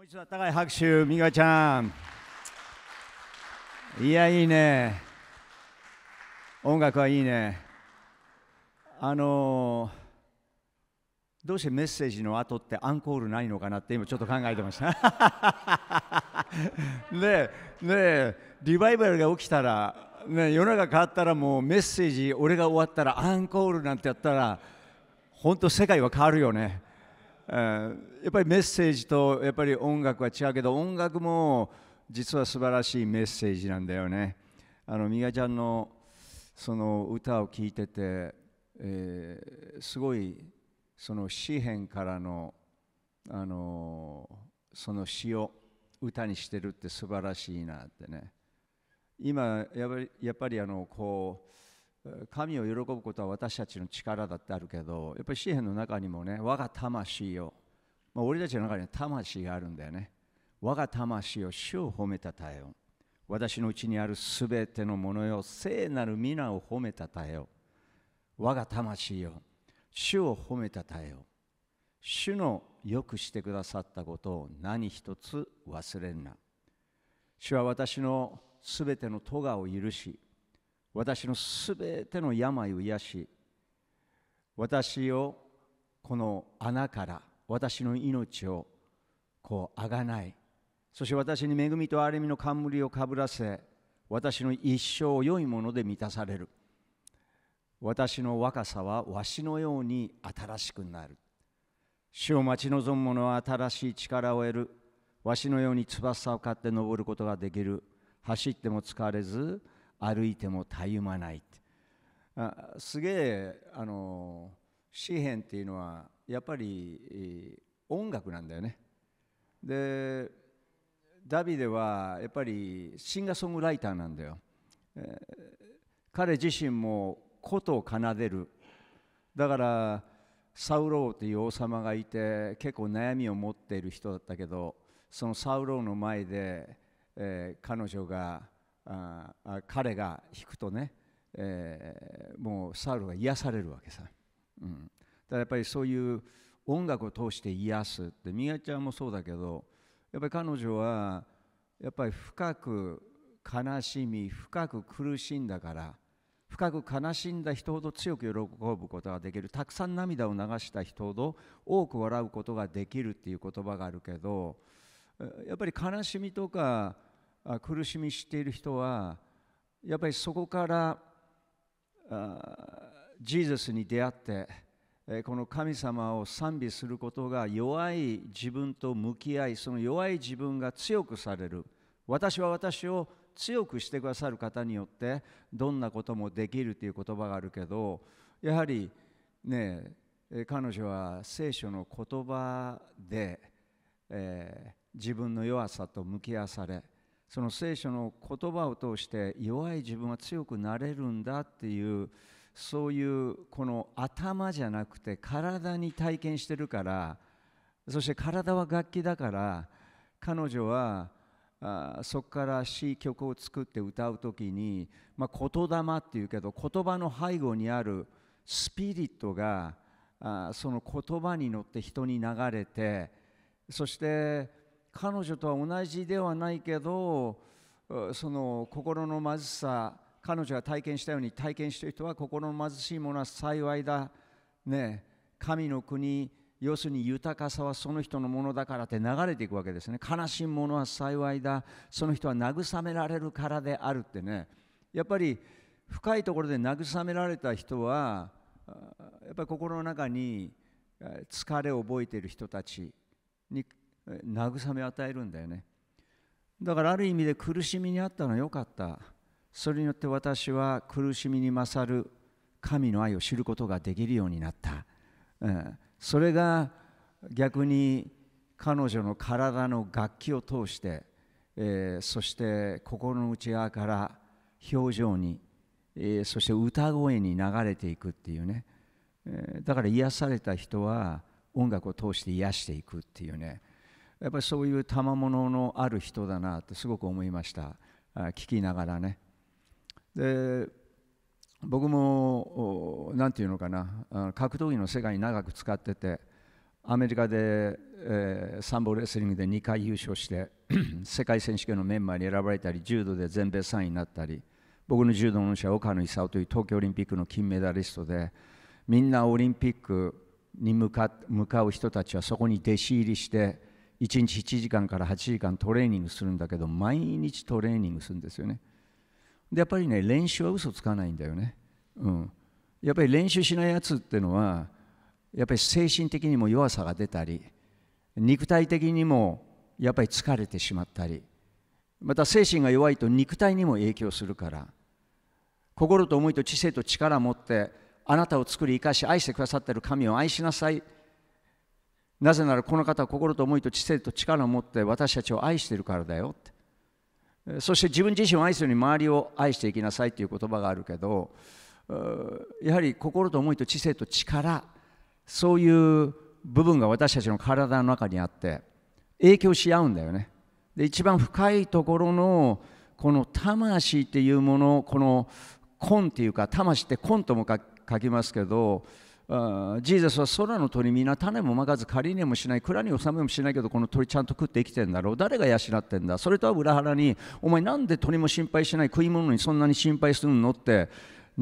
もう一度高い拍手、美香ちゃん。いや、いいね。音楽はいいね。あのー、どうしてメッセージの後ってアンコールないのかなって今ちょっと考えてました。ねえ、ねえ、リバイバルが起きたら、ね、世の中変わったらもうメッセージ、俺が終わったらアンコールなんてやったら、本当世界は変わるよね。やっぱりメッセージとやっぱり音楽は違うけど音楽も実は素晴らしいメッセージなんだよね。あのミガちゃんのその歌を聴いてて、えー、すごいその詩編からの、あのー、その詩を歌にしてるって素晴らしいなってね今やっぱりやっぱりあのこう神を喜ぶことは私たちの力だってあるけどやっぱり詩篇の中にもね我が魂を、まあ、俺たちの中には魂があるんだよね我が魂を主を褒めたたえよ私のうちにあるすべてのものよ聖なる皆を褒めたたえよ我が魂よ主を褒めたたえよ主のよくしてくださったことを何一つ忘れんな主は私のすべての咎を許し私のすべての病を癒し私をこの穴から私の命をこうあがないそして私に恵みと憐れみの冠をかぶらせ私の一生を良いもので満たされる私の若さはわしのように新しくなる主を待ち望む者は新しい力を得るわしのように翼を買って登ることができる走っても疲れず歩いてもたゆまないあすげえあの詩編っていうのはやっぱり音楽なんだよねでダビデはやっぱりシンガーソングライターなんだよ、えー、彼自身も琴を奏でるだからサウローという王様がいて結構悩みを持っている人だったけどそのサウローの前で、えー、彼女があ彼が弾くとね、えー、もうサウルが癒されるわけさ、うん、だからやっぱりそういう音楽を通して癒すって宮ちゃんもそうだけどやっぱり彼女はやっぱり深く悲しみ深く苦しんだから深く悲しんだ人ほど強く喜ぶことができるたくさん涙を流した人ほど多く笑うことができるっていう言葉があるけどやっぱり悲しみとか苦しみしている人はやっぱりそこからジーザスに出会ってこの神様を賛美することが弱い自分と向き合いその弱い自分が強くされる私は私を強くしてくださる方によってどんなこともできるという言葉があるけどやはりね彼女は聖書の言葉で、えー、自分の弱さと向き合わされその聖書の言葉を通して弱い自分は強くなれるんだっていうそういうこの頭じゃなくて体に体験してるからそして体は楽器だから彼女はあそこから詩曲を作って歌う時に、まあ、言霊っていうけど言葉の背後にあるスピリットがあその言葉に乗って人に流れてそして彼女とは同じではないけどその心の貧しさ彼女が体験したように体験している人は心の貧しいものは幸いだね神の国要するに豊かさはその人のものだからって流れていくわけですね悲しいものは幸いだその人は慰められるからであるってねやっぱり深いところで慰められた人はやっぱり心の中に疲れを覚えている人たちに慰め与えるんだよねだからある意味で苦しみにあったのは良かったそれによって私は苦しみに勝る神の愛を知ることができるようになった、うん、それが逆に彼女の体の楽器を通して、えー、そして心の内側から表情に、えー、そして歌声に流れていくっていうね、えー、だから癒された人は音楽を通して癒していくっていうねやっぱりそういう賜物のある人だなとすごく思いました聞きながらねで僕も何て言うのかな格闘技の世界に長く使っててアメリカで、えー、サンボレスリングで2回優勝して 世界選手権のメンバーに選ばれたり柔道で全米3位になったり僕の柔道の恩師は岡野功という東京オリンピックの金メダリストでみんなオリンピックに向か向かう人たちはそこに弟子入りして1日1時間から8時間トレーニングするんだけど毎日トレーニングするんですよねでやっぱりね練習は嘘つかないんだよねうんやっぱり練習しないやつっていうのはやっぱり精神的にも弱さが出たり肉体的にもやっぱり疲れてしまったりまた精神が弱いと肉体にも影響するから心と思いと知性と力を持ってあなたを作り生かし愛してくださっている神を愛しなさいなぜならこの方は心と思いと知性と力を持って私たちを愛しているからだよってそして自分自身を愛するに周りを愛していきなさいという言葉があるけどやはり心と思いと知性と力そういう部分が私たちの体の中にあって影響し合うんだよねで一番深いところのこの魂っていうものこの根っていうか魂って根とも書きますけどジーザスは空の鳥皆種もまかず借りにもしない蔵に納めもしないけどこの鳥ちゃんと食って生きてんだろう誰が養ってんだそれとは裏腹にお前なんで鳥も心配しない食い物にそんなに心配するのって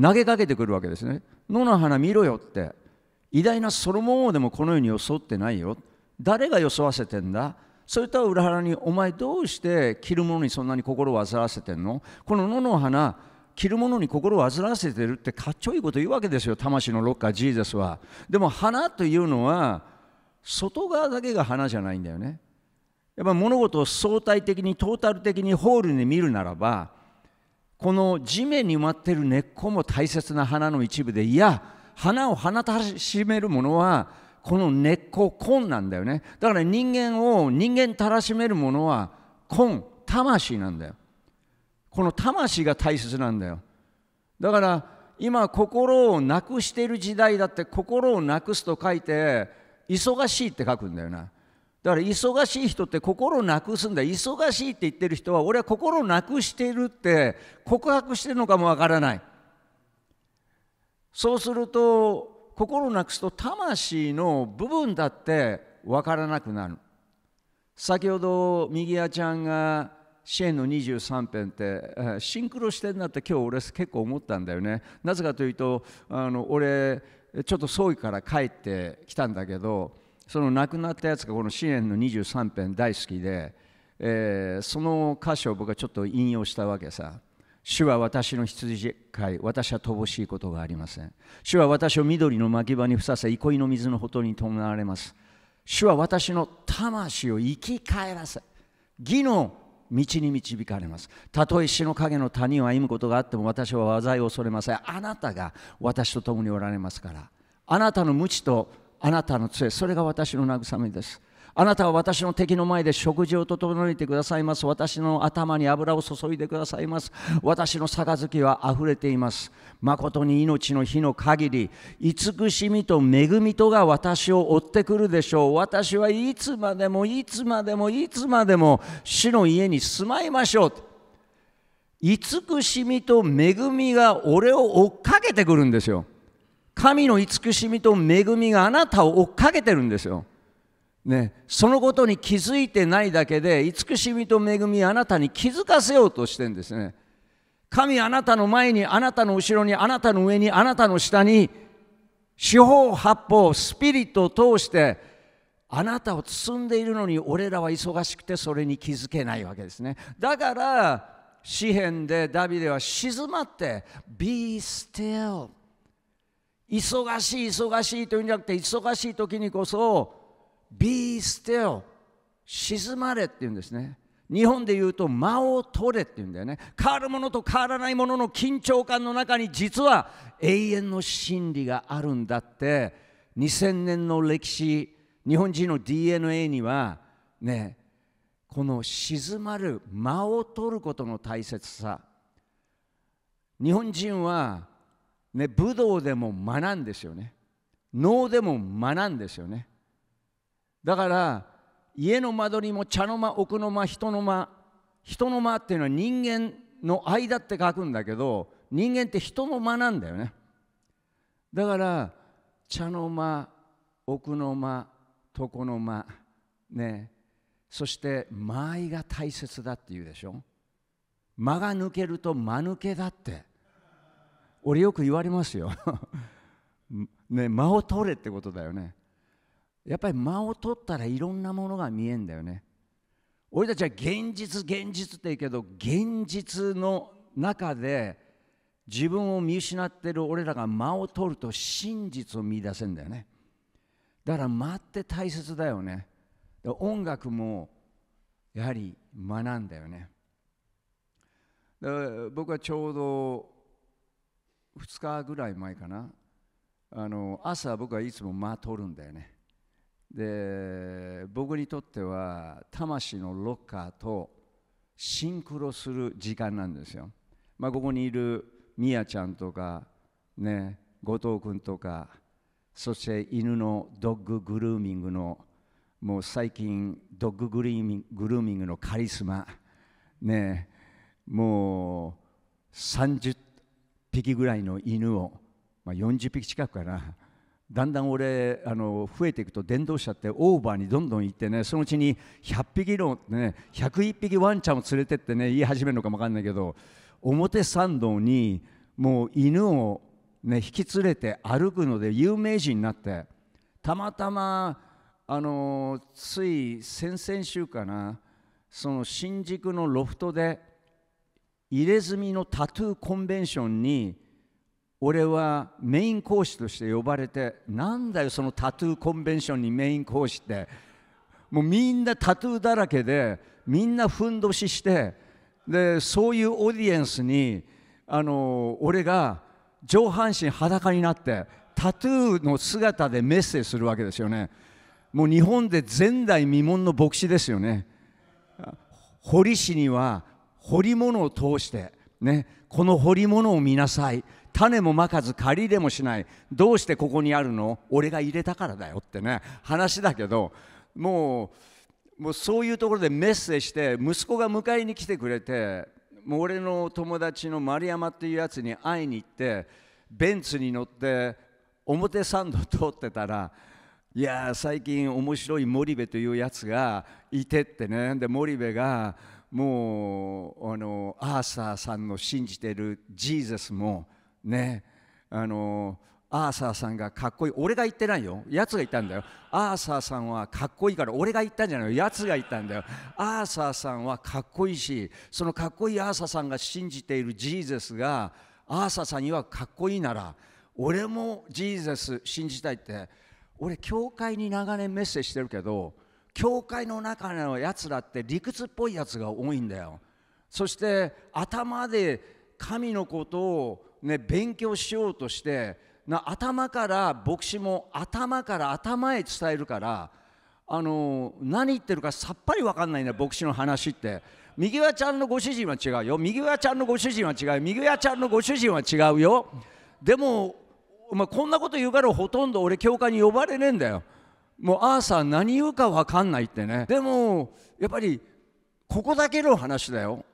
投げかけてくるわけですね野の花見ろよって偉大なソロモン王でもこの世に装ってないよ誰が装わせてんだそれとは裏腹にお前どうして着るものにそんなに心を煩わせてんのこの野の花着るものに心を煩わせてるってかっちょいいこと言うわけですよ魂のロッカージーザスはでも花というのは外側だけが花じゃないんだよねやっぱ物事を相対的にトータル的にホールに見るならばこの地面に埋まってる根っこも大切な花の一部でいや花を放たしめるものはこの根っこ根なんだよねだから人間を人間たらしめるものは根魂なんだよこの魂が大切なんだよだから今心をなくしている時代だって心をなくすと書いて忙しいって書くんだよなだから忙しい人って心をなくすんだ忙しいって言ってる人は俺は心をなくしているって告白してるのかもわからないそうすると心をなくすと魂の部分だってわからなくなる先ほど右谷ちゃんが支援の23編ってシンクロしてんなって今日俺結構思ったんだよねなぜかというとあの俺ちょっと葬儀から帰ってきたんだけどその亡くなったやつがこの支援の23編大好きで、えー、その箇所を僕はちょっと引用したわけさ主は私の羊飼い、私は乏しいことがありません。主は私を緑の牧場にふさせ、憩いの水のほとりに伴われます。主は私の魂を生き返らせ、義の道に導かれます。たとえ死の影の谷を歩むことがあっても私は災いを恐れません。あなたが私と共におられますから。あなたの無知とあなたの杖、それが私の慰めです。あなたは私の敵の前で食事を整えてくださいます。私の頭に油を注いでくださいます。私の杯は溢れています。誠に命の日の限り、慈しみと恵みとが私を追ってくるでしょう。私はいつまでもいつまでもいつまでも主の家に住まいましょう。慈しみと恵みが俺を追っかけてくるんですよ。神の慈しみと恵みがあなたを追っかけてるんですよ。ね、そのことに気づいてないだけで慈しみと恵みあなたに気づかせようとしてんですね神あなたの前にあなたの後ろにあなたの上にあなたの下に四方八方スピリットを通してあなたを包んでいるのに俺らは忙しくてそれに気づけないわけですねだから詩篇でダビデは静まって Be still 忙しい忙しいというんじゃなくて忙しい時にこそ be still 静まれって言うんですね日本で言うと間を取れって言うんだよね変わるものと変わらないものの緊張感の中に実は永遠の真理があるんだって2000年の歴史日本人の DNA にはねこの静まる間を取ることの大切さ日本人はね武道でも学んですよね能でも学んですよねだから家の間取りも茶の間奥の間人の間人の間っていうのは人間の間って書くんだけど人間って人の間なんだよねだから茶の間奥の間床の間ねそして間合いが大切だって言うでしょ間が抜けると間抜けだって俺よく言われますよ ね間を取れってことだよねやっぱり間を取ったらいろんなものが見えんだよね俺たちは現実現実って言うけど現実の中で自分を見失ってる俺らが間を取ると真実を見出せんだよねだから間って大切だよね音楽もやはり学んだよねだから僕はちょうど2日ぐらい前かなあの朝僕はいつも間取るんだよねで僕にとっては魂のロッカーとシンクロする時間なんですよ。まあ、ここにいるみやちゃんとか、ね、後藤君とかそして犬のドッググルーミングのもう最近ドッググルーミングルーミングのカリスマ、ね、もう30匹ぐらいの犬を、まあ、40匹近くかなだんだん俺あの増えていくと電動車ってオーバーにどんどん行ってねそのうちに100匹の、ね、101匹ワンちゃんを連れてってね言い始めるのかも分かんないけど表参道にもう犬を、ね、引き連れて歩くので有名人になってたまたまあのつい先々週かなその新宿のロフトで入れ墨のタトゥーコンベンションに俺はメイン講師として呼ばれてなんだよそのタトゥーコンベンションにメイン講師ってもうみんなタトゥーだらけでみんなふんどししてでそういうオーディエンスにあの俺が上半身裸になってタトゥーの姿でメッセージするわけですよねもう日本で前代未聞の牧師ですよね堀師には彫り物を通してねこの彫り物を見なさい種もまかず借り入れもしないどうしてここにあるの俺が入れたからだよってね話だけどもうもうそういうところでメッセージして息子が迎えに来てくれてもう俺の友達の丸山っていうやつに会いに行ってベンツに乗って表参道通ってたらいや最近面白い森部というやつがいてってねで森部がもうあのアーサーさんの信じてるジーザスもねあのアーサーさんがかっこいい俺が言ってないよやつが言ったんだよアーサーさんはかっこいいから俺が言ったんじゃないよやつが言ったんだよアーサーさんはかっこいいしそのかっこいいアーサーさんが信じているジーゼスがアーサーさんにはかっこいいなら俺もジーゼス信じたいって俺教会に長年メッセージしてるけど教会の中のやつらって理屈っぽいやつが多いんだよそして頭で神のことをね、勉強しようとしてな頭から牧師も頭から頭へ伝えるからあの何言ってるかさっぱり分かんないね牧師の話って右輪ちゃんのご主人は違うよ右輪ちゃんのご主人は違う右輪ちゃんのご主人は違うよでも、まあ、こんなこと言うからほとんど俺教会に呼ばれねえんだよもうアーサー何言うか分かんないってねでもやっぱりここだけの話だよ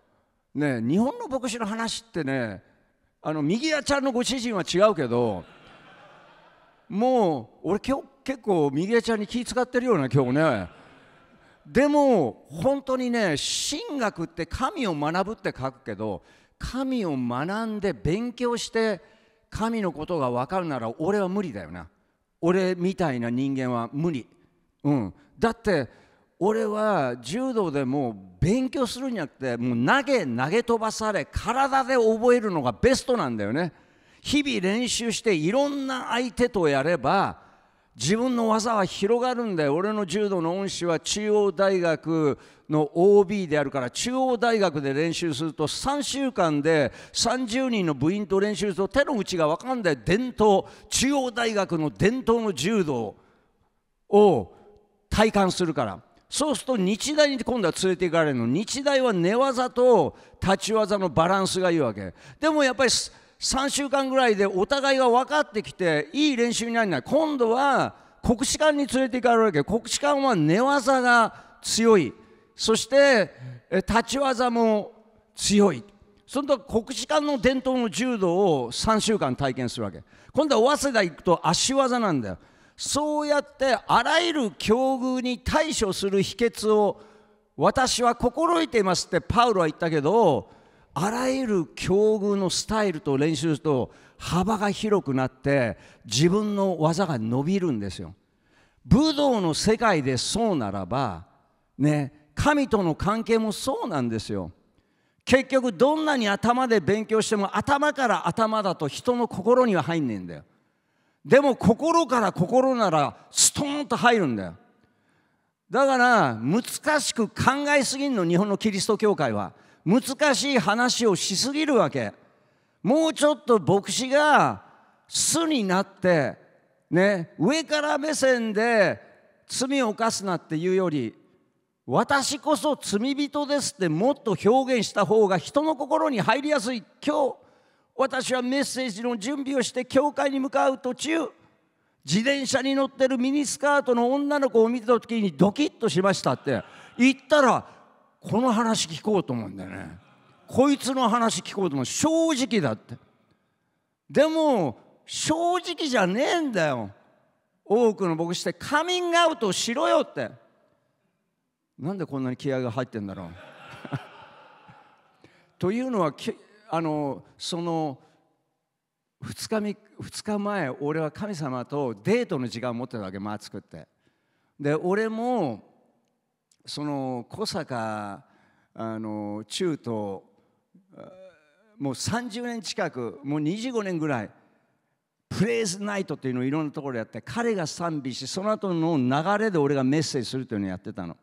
ね日本の牧師の話ってねあの右屋ちゃんのご主人は違うけどもう俺今日結構右屋ちゃんに気使ってるよな今日ねでも本当にね神学って神を学ぶって書くけど神を学んで勉強して神のことが分かるなら俺は無理だよな俺みたいな人間は無理うんだって俺は柔道でも勉強するんじゃなくてもう投げ投げ飛ばされ体で覚えるのがベストなんだよね日々練習していろんな相手とやれば自分の技は広がるんだよ俺の柔道の恩師は中央大学の OB であるから中央大学で練習すると3週間で30人の部員と練習すると手の内が分かんない伝統中央大学の伝統の柔道を体感するからそうすると日大に今度は連れていかれるの日大は寝技と立ち技のバランスがいいわけでもやっぱり3週間ぐらいでお互いが分かってきていい練習になるない今度は国士舘に連れていかれるわけ国士舘は寝技が強いそして立ち技も強いその時国士舘の伝統の柔道を3週間体験するわけ今度は早稲田行くと足技なんだよそうやってあらゆる境遇に対処する秘訣を私は心得ていますってパウロは言ったけどあらゆる境遇のスタイルと練習と幅が広くなって自分の技が伸びるんですよ。武道の世界でそうならばね神との関係もそうなんですよ。結局どんなに頭で勉強しても頭から頭だと人の心には入んねえんだよ。でも心から心ならストーンと入るんだよだから難しく考えすぎんの日本のキリスト教会は難しい話をしすぎるわけもうちょっと牧師が巣になってね上から目線で罪を犯すなっていうより私こそ罪人ですってもっと表現した方が人の心に入りやすい今日私はメッセージの準備をして教会に向かう途中自転車に乗ってるミニスカートの女の子を見た時にドキッとしましたって言ったらこの話聞こうと思うんだよねこいつの話聞こうと思う正直だってでも正直じゃねえんだよ多くの僕してカミングアウトしろよってなんでこんなに気合が入ってんだろう というのはあのその2日 ,2 日前俺は神様とデートの時間を持ってたわけツ作ってで俺もその小坂あの中ともう30年近くもう25年ぐらいプレイズナイトっていうのをいろんなところでやって彼が賛美しその後の流れで俺がメッセージするというのをやってたの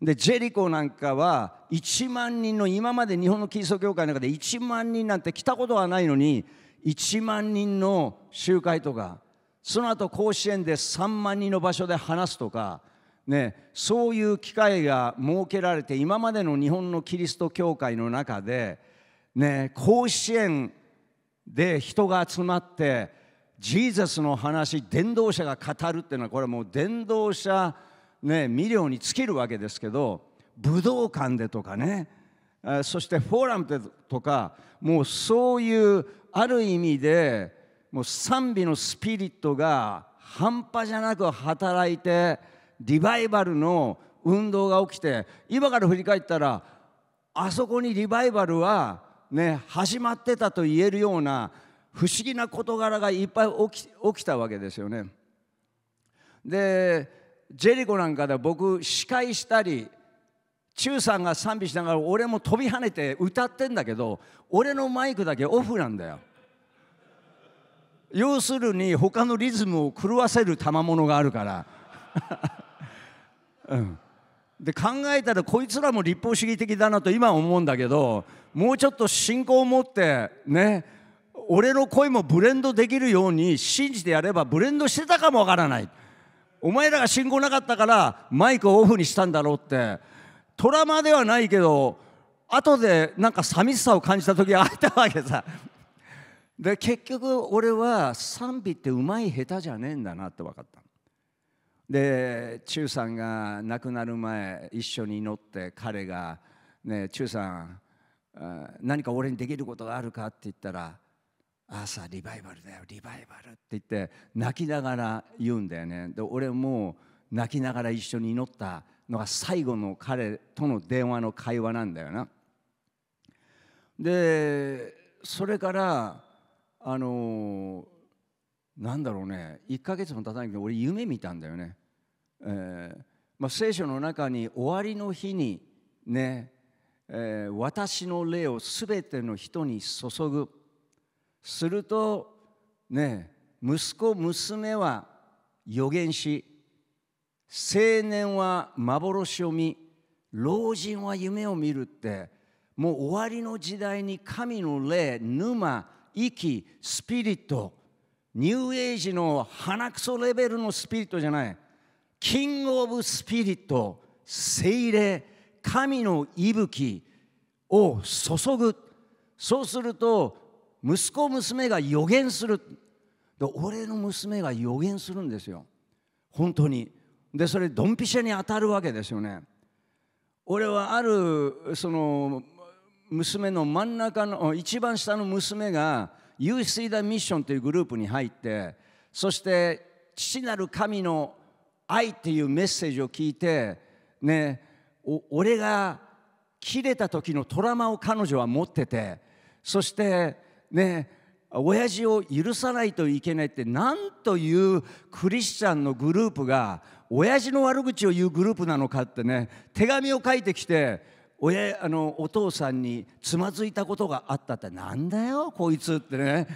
でジェリコなんかは1万人の今まで日本のキリスト教会の中で1万人なんて来たことはないのに1万人の集会とかその後甲子園で3万人の場所で話すとか、ね、そういう機会が設けられて今までの日本のキリスト教会の中で、ね、甲子園で人が集まってジーザスの話伝道者が語るっていうのはこれはもう伝道者ね、未料に尽きるわけですけど武道館でとかねそしてフォーラムでとかもうそういうある意味でもう賛美のスピリットが半端じゃなく働いてリバイバルの運動が起きて今から振り返ったらあそこにリバイバルはね始まってたと言えるような不思議な事柄がいっぱい起きたわけですよね。でジェリコなんかで僕司会したり中さんが賛美しながら俺も飛び跳ねて歌ってんだけど俺のマイクだけオフなんだよ。要するに他のリズムを狂わせる賜物があるから うん、で考えたらこいつらも立法主義的だなと今思うんだけどもうちょっと信仰を持ってね俺の声もブレンドできるように信じてやればブレンドしてたかもわからない。お前らが信号なかったからマイクをオフにしたんだろうってトラマではないけど後でなんか寂しさを感じた時が あったわけさで結局俺は賛美ってうまい下手じゃねえんだなって分かったで中さんが亡くなる前一緒に祈って彼が「ね中さん何か俺にできることがあるか?」って言ったら朝リバイバルだよリバイバルって言って泣きながら言うんだよねで俺も泣きながら一緒に祈ったのが最後の彼との電話の会話なんだよなでそれからあのなんだろうね1ヶ月も経たないけど俺夢見たんだよね、えーまあ、聖書の中に終わりの日にね、えー、私の霊をすべての人に注ぐするとね息子娘は予言し青年は幻を見老人は夢を見るってもう終わりの時代に神の霊沼息スピリットニューエイジの鼻くそレベルのスピリットじゃないキング・オブ・スピリット精霊神の息吹を注ぐそうすると息子娘が予言するで俺の娘が予言するんですよ本当にでそれドンピシャに当たるわけですよね俺はあるその娘の真ん中の一番下の娘が u s c ダミッションというグループに入ってそして父なる神の愛っていうメッセージを聞いてね俺が切れた時のトラマを彼女は持っててそしてね親父を許さないといけないってなんというクリスチャンのグループが親父の悪口を言うグループなのかってね手紙を書いてきて親あのお父さんにつまずいたことがあったってなんだよこいつってね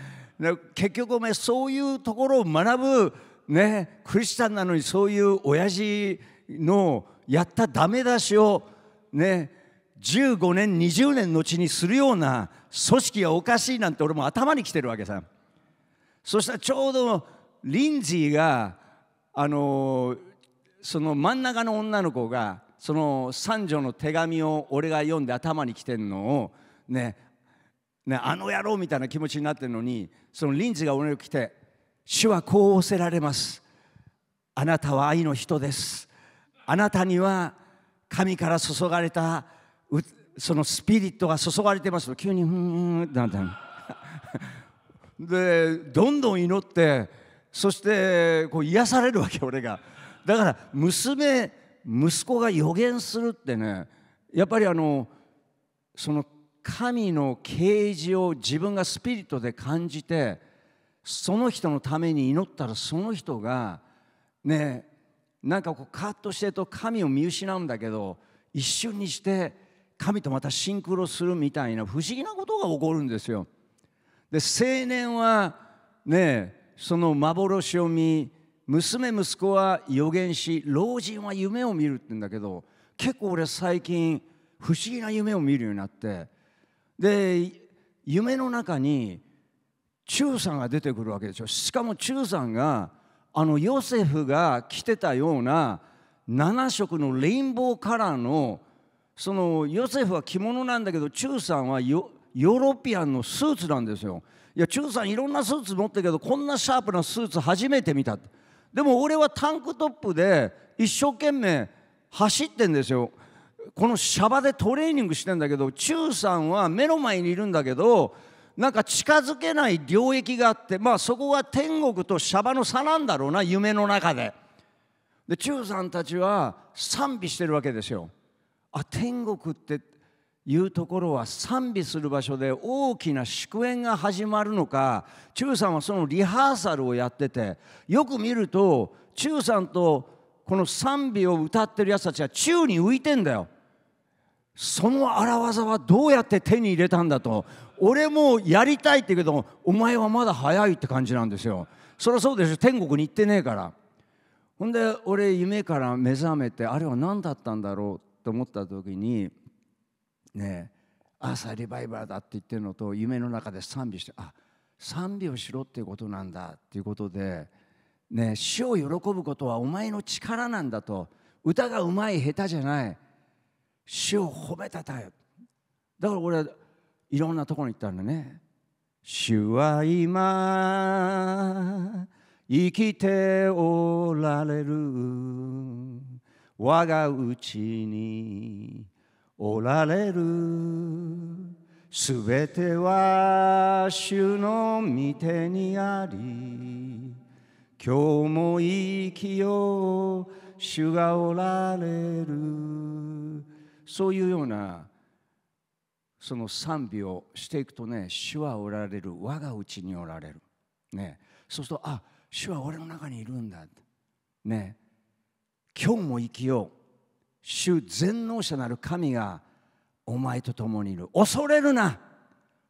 結局お前そういうところを学ぶ、ね、クリスチャンなのにそういう親父のやったダメ出しをね15年20年のうちにするような組織がおかしいなんて俺も頭にきてるわけさそしたらちょうどリンジーがあのその真ん中の女の子がその三女の手紙を俺が読んで頭にきてるのをねねあの野郎みたいな気持ちになってるのにそのリンジーが俺に来て「主はこう仰せられます」「あなたは愛の人です」「あなたには神から注がれたそのスピリットが注がれてますと急にふんってなったの。でどんどん祈ってそしてこう癒されるわけ俺がだから娘息子が予言するってねやっぱりあのその神の啓示を自分がスピリットで感じてその人のために祈ったらその人がねなんかこうカッとしてると神を見失うんだけど一瞬にして神とまたシンクロするみたいな不思議なことが起こるんですよ。で青年はねその幻を見娘息子は予言し老人は夢を見るって言うんだけど結構俺最近不思議な夢を見るようになってで夢の中に中さんが出てくるわけでしょしかも中さんがあのヨセフが着てたような7色のレインボーカラーのそのヨセフは着物なんだけど中さんはヨーロピアンのスーツなんですよいや中さんいろんなスーツ持ってるけどこんなシャープなスーツ初めて見たでも俺はタンクトップで一生懸命走ってんですよこのシャバでトレーニングしてんだけど中さんは目の前にいるんだけどなんか近づけない領域があってまあそこは天国とシャバの差なんだろうな夢の中でで中さんたちは賛美してるわけですよあ天国っていうところは賛美する場所で大きな祝宴が始まるのか中さんはそのリハーサルをやっててよく見ると中さんとこの賛美を歌ってるやつたちは宙に浮いてんだよ。その荒技はどうやって手に入れたんだと俺もやりたいって言うけどお前はまだ早いって感じなんですよ。そりゃそうでしょ天国に行ってねえから。ほんで俺夢から目覚めてあれは何だったんだろうと思った時にね朝リバイバーだって言ってるのと夢の中で賛美してあ賛美をしろっていうことなんだっていうことで、ね、死を喜ぶことはお前の力なんだと歌がうまい下手じゃない死を褒めたたえだから俺いろんなところに行ったんだね主は今生きておられる我がうちにおられるすべては主の御手にあり今日も生きよう主がおられるそういうようなその賛美をしていくとね主はおられる我がうちにおられるねそうするとあ主は俺の中にいるんだね今日も生きよう主全能者なる神がお前と共にいる恐れるな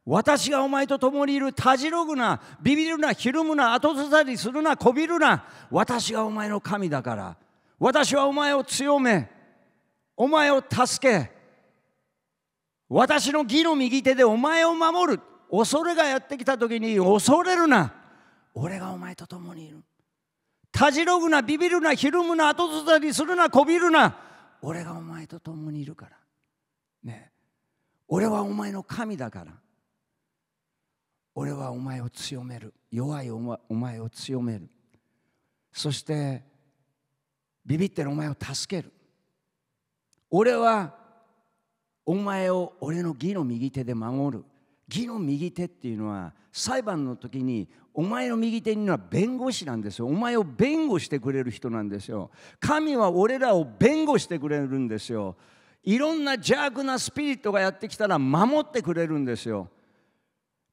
私がお前と共にいるたじろぐなビビるなひるむな後ずさりするなこびるな私がお前の神だから私はお前を強めお前を助け私の義の右手でお前を守る恐れがやってきた時に恐れるな俺がお前と共にいるたじろぐな、ビビるな、ひるむな、後ずさりするな、こびるな。俺がお前と共にいるから。ね俺はお前の神だから。俺はお前を強める。弱いお前を強める。そして、ビビってるお前を助ける。俺はお前を俺の義の右手で守る。義の右手っていうのは裁判の時にお前の右手には弁護士なんですよお前を弁護してくれる人なんですよ神は俺らを弁護してくれるんですよいろんな邪悪なスピリットがやってきたら守ってくれるんですよ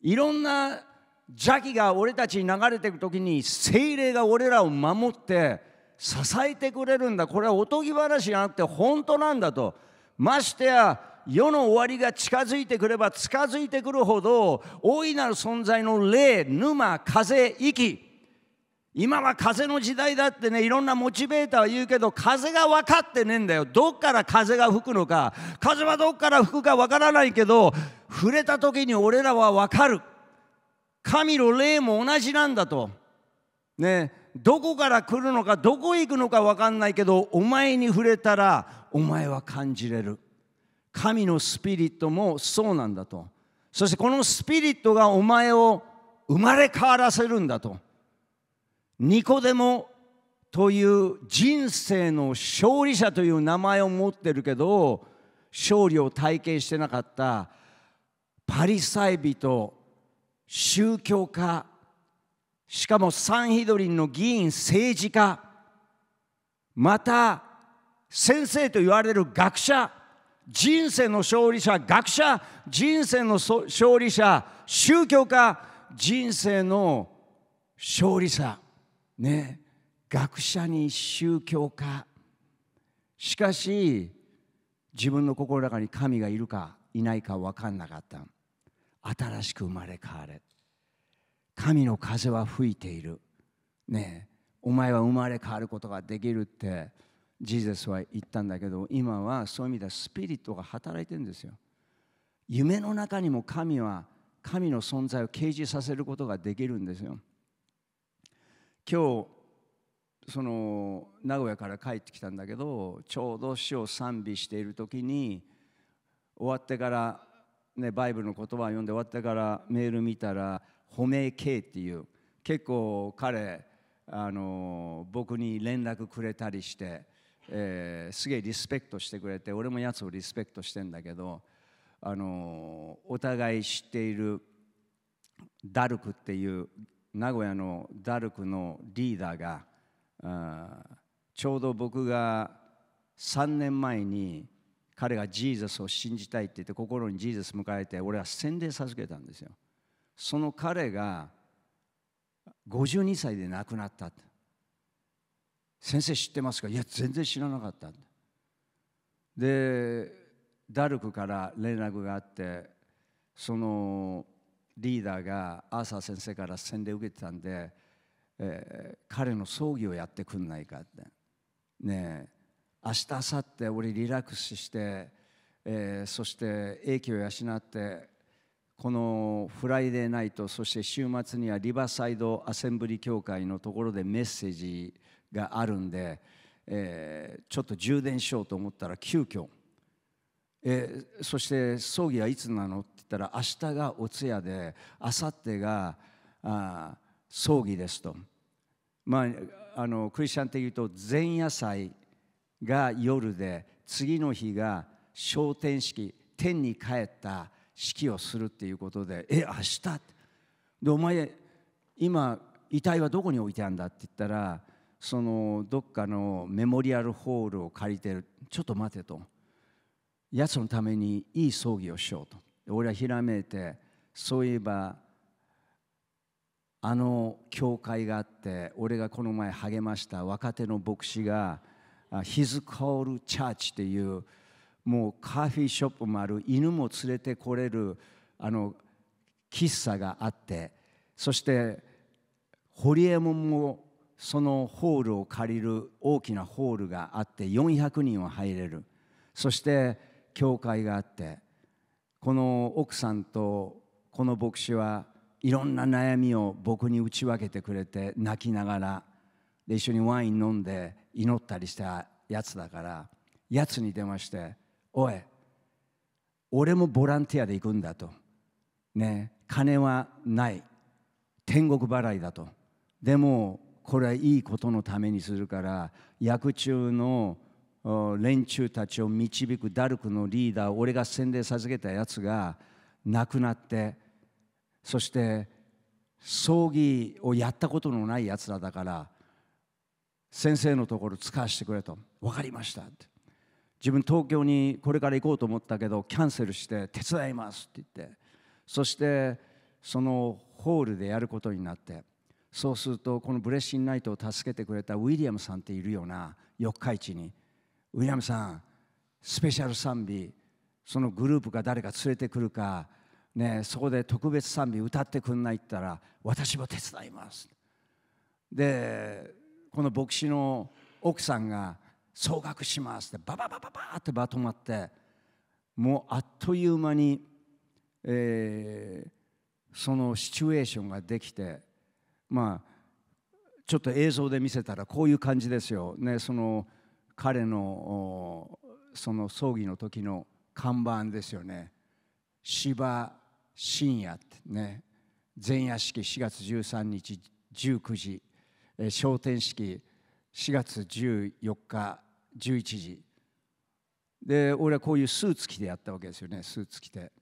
いろんな邪気が俺たちに流れていく時に精霊が俺らを守って支えてくれるんだこれはおとぎ話じゃなくて本当なんだとましてや世の終わりが近づいてくれば近づいてくるほど大いなる存在の霊沼風息今は風の時代だってねいろんなモチベーターは言うけど風が分かってねえんだよどっから風が吹くのか風はどっから吹くか分からないけど触れた時に俺らは分かる神の霊も同じなんだとねどこから来るのかどこへ行くのか分かんないけどお前に触れたらお前は感じれる。神のスピリットもそうなんだとそしてこのスピリットがお前を生まれ変わらせるんだとニコデモという人生の勝利者という名前を持ってるけど勝利を体験してなかったパリサイ人宗教家しかもサンヒドリンの議員政治家また先生と言われる学者人生の勝利者学者人生の勝利者宗教家人生の勝利者ね学者に宗教家しかし自分の心の中に神がいるかいないか分かんなかった新しく生まれ変われ神の風は吹いているねお前は生まれ変わることができるってジーゼスは言ったんだけど今はそういう意味ではスピリットが働いてるんですよ夢の中にも神は神の存在を掲示させることができるんですよ今日その名古屋から帰ってきたんだけどちょうど死を賛美している時に終わってからねバイブルの言葉を読んで終わってからメール見たら「褒めいっていう結構彼あの僕に連絡くれたりしてえー、すげえリスペクトしてくれて俺もやつをリスペクトしてんだけど、あのー、お互い知っているダルクっていう名古屋のダルクのリーダーがあーちょうど僕が3年前に彼がジーザスを信じたいって言って心にジーザス迎えて俺は洗礼授けたんですよその彼が52歳で亡くなったって先生知ってますかいや全然知らなかったんだでダルクから連絡があってそのリーダーがアーサー先生から洗礼受けてたんで、えー、彼の葬儀をやってくんないかってねえ明日明後日俺リラックスして、えー、そして英気を養ってこのフライデーナイトそして週末にはリバサイドアセンブリ協会のところでメッセージがあるんで、えー、ちょっと充電しようと思ったら急遽えー、そして葬儀はいつなのって言ったら明日がお通夜で明後日があ葬儀ですと、まあ、あのクリスチャンっていうと前夜祭が夜で次の日が昇天式天に帰った式をするっていうことで「え明日でお前今遺体はどこに置いてあるんだ?」って言ったらそのどっかのメモリアルホールを借りてるちょっと待てとやつのためにいい葬儀をしようと俺はひらめいてそういえばあの教会があって俺がこの前励ました若手の牧師がヒズ・コール・チャーチっていうもうカーフィーショップもある犬も連れてこれるあの喫茶があってそして堀エモ門もそのホールを借りる大きなホールがあって400人は入れるそして教会があってこの奥さんとこの牧師はいろんな悩みを僕に打ち分けてくれて泣きながらで一緒にワイン飲んで祈ったりしたやつだからやつに出まして「おい俺もボランティアで行くんだ」と「ね金はない天国払いだ」と「でもこれはいいことのためにするから役中の連中たちを導くダルクのリーダー俺が洗礼授けたやつが亡くなってそして葬儀をやったことのないやつらだから先生のところ使わせてくれと分かりましたって自分東京にこれから行こうと思ったけどキャンセルして手伝いますって言ってそしてそのホールでやることになって。そうするとこのブレッシンナイトを助けてくれたウィリアムさんっているような四日市にウィリアムさんスペシャル賛美そのグループが誰か連れてくるか、ね、そこで特別賛美歌ってくんないって言ったら私も手伝いますでこの牧師の奥さんが総額しますってバババババってまとまってもうあっという間に、えー、そのシチュエーションができてまあちょっと映像で見せたらこういう感じですよ、ね、その彼のその葬儀の時の看板ですよね「芝深夜」ってね前夜式4月13日19時昇天式4月14日11時で俺はこういうスーツ着てやったわけですよねスーツ着て。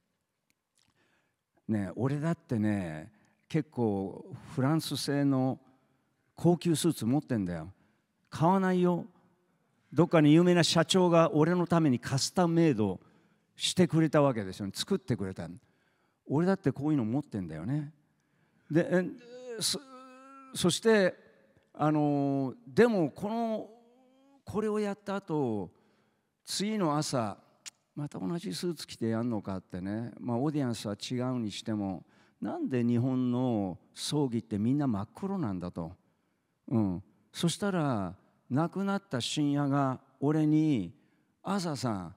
ね俺だってね結構フランス製の高級スーツ持ってんだよ買わないよどっかに有名な社長が俺のためにカスタムメイドしてくれたわけですよね作ってくれた俺だってこういうの持ってんだよねでそしてあのでもこのこれをやった後次の朝また同じスーツ着てやんのかってね、まあ、オーディエンスは違うにしてもなんで日本の葬儀ってみんな真っ黒なんだと、うん、そしたら亡くなった深夜が俺に「アーサーさん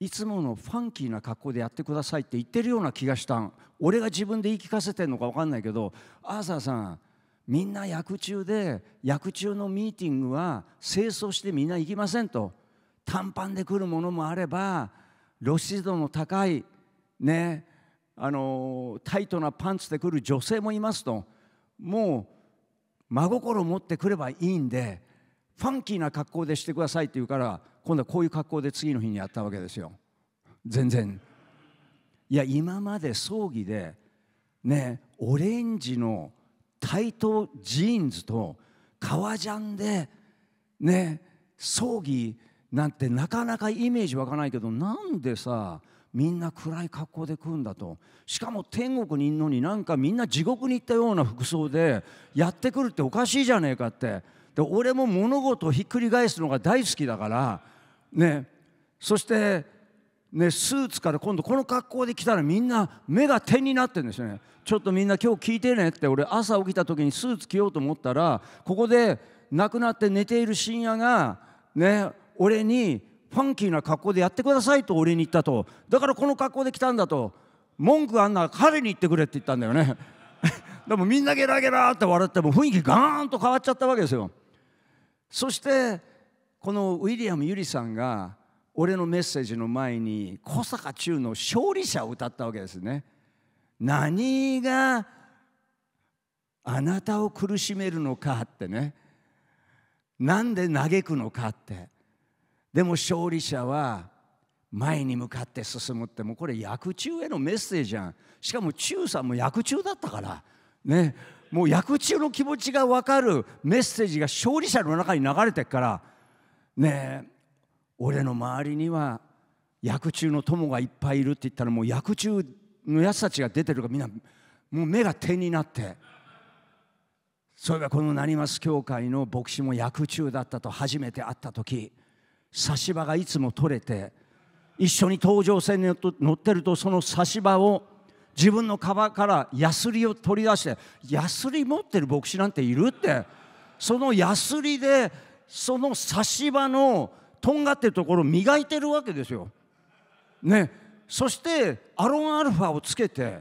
いつものファンキーな格好でやってください」って言ってるような気がしたん俺が自分で言い聞かせてるのか分かんないけど「アーサーさんみんな役中で役中のミーティングは清掃してみんな行きません」と短パンで来るものもあれば露出度の高いねあのタイトなパンツで来る女性もいますともう真心持ってくればいいんでファンキーな格好でしてくださいって言うから今度はこういう格好で次の日にやったわけですよ全然いや今まで葬儀でねオレンジのタイトジーンズと革ジャンでね葬儀なんてなかなかイメージ湧かないけどなんでさみんな暗い格好で来るんだとしかも天国にいるのになんかみんな地獄に行ったような服装でやってくるっておかしいじゃねえかってで俺も物事をひっくり返すのが大好きだからねそしてね、スーツから今度この格好で来たらみんな目が点になってるんですよねちょっとみんな今日聞いてねって俺朝起きた時にスーツ着ようと思ったらここで亡くなって寝ている深夜がね俺にファンキーな格好でやってくださいと俺に言ったとだからこの格好で来たんだと文句あんな彼に言ってくれって言ったんだよね でもみんなゲラゲラって笑っても雰囲気ガーンと変わっちゃったわけですよそしてこのウィリアム・ユリさんが俺のメッセージの前に小坂中の勝利者を歌ったわけですね何があなたを苦しめるのかってねなんで嘆くのかってでも勝利者は前に向かって進むってもうこれ役中へのメッセージじゃんしかも中さんも役中だったからねもう役中の気持ちが分かるメッセージが勝利者の中に流れてるからねえ俺の周りには役中の友がいっぱいいるって言ったらもう役中のやつたちが出てるからみんなもう目が点になってそれがこのなります教会の牧師も役中だったと初めて会った時差し歯がいつも取れて一緒に搭乗船に乗ってるとその差し歯を自分のカバからヤスリを取り出してヤスリ持ってる牧師なんているってそのヤスリでその差し歯のとんがってるところを磨いてるわけですよ。ね、そしてアロンアルファをつけて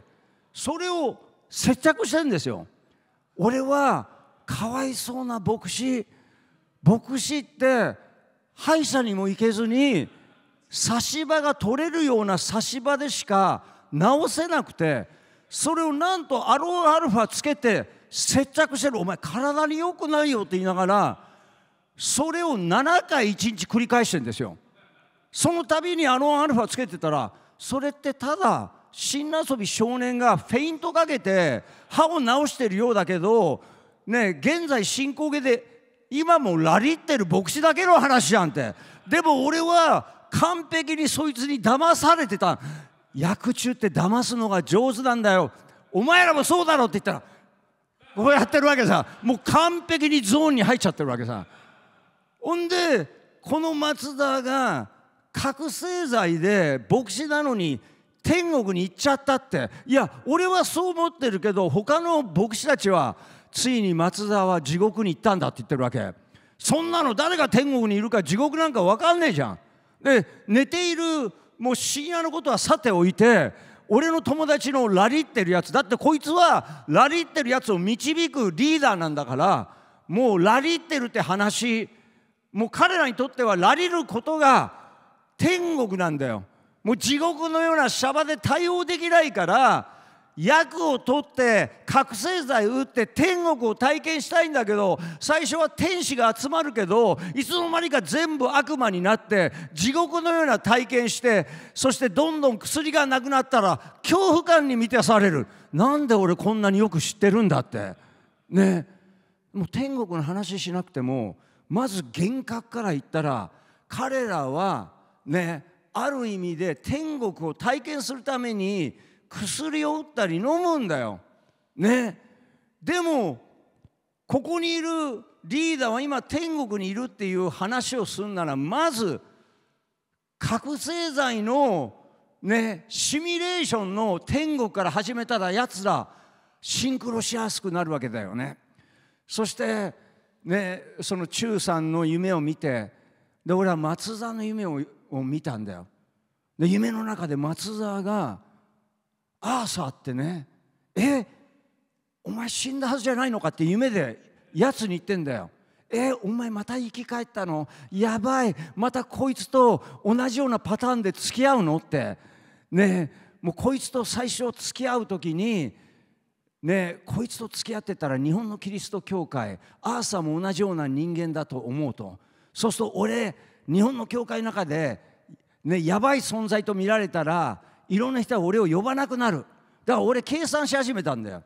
それを接着してるんですよ。俺はかわいそうな牧師牧師って歯医者にも行けずに差し歯が取れるような差し歯でしか治せなくてそれをなんとアロンアルファつけて接着してるお前体に良くないよって言いながらそれを7回1日繰り返してんですよその度にアロンアルファつけてたらそれってただ新遊び少年がフェイントかけて歯を治してるようだけどね現在進行形で今もラリってる牧師だけの話じゃんってでも俺は完璧にそいつに騙されてた役中って騙すのが上手なんだよお前らもそうだろって言ったらこうやってるわけさもう完璧にゾーンに入っちゃってるわけさほんでこの松田が覚醒剤で牧師なのに天国に行っちゃったっていや俺はそう思ってるけど他の牧師たちはついに松田は地獄に行ったんだって言ってるわけそんなの誰が天国にいるか地獄なんか分かんねえじゃんで寝ているもう深夜のことはさておいて俺の友達のラリってるやつだってこいつはラリってるやつを導くリーダーなんだからもうラリってるって話もう彼らにとってはラリることが天国なんだよもう地獄のようなシャバで対応できないから役を取って覚醒剤打って天国を体験したいんだけど最初は天使が集まるけどいつの間にか全部悪魔になって地獄のような体験してそしてどんどん薬がなくなったら恐怖感に満たされるなんで俺こんなによく知ってるんだってねもう天国の話しなくてもまず幻覚から言ったら彼らはねある意味で天国を体験するために薬を打ったり飲むんだよ。ねでもここにいるリーダーは今天国にいるっていう話をするならまず覚醒剤のねシミュレーションの天国から始めたらやつらシンクロしやすくなるわけだよね。そしてねその中さんの夢を見てで俺は松沢の夢を見たんだよ。で夢の中で松沢がアーサーってねえお前死んだはずじゃないのかって夢でやつに言ってんだよ。えお前また生き返ったのやばいまたこいつと同じようなパターンで付き合うのってねもうこいつと最初付き合う時にねこいつと付き合ってたら日本のキリスト教会アーサーも同じような人間だと思うとそうすると俺日本の教会の中で、ね、やばい存在と見られたらいろんな人は俺を呼ばなくなるだから俺計算し始めたんだよ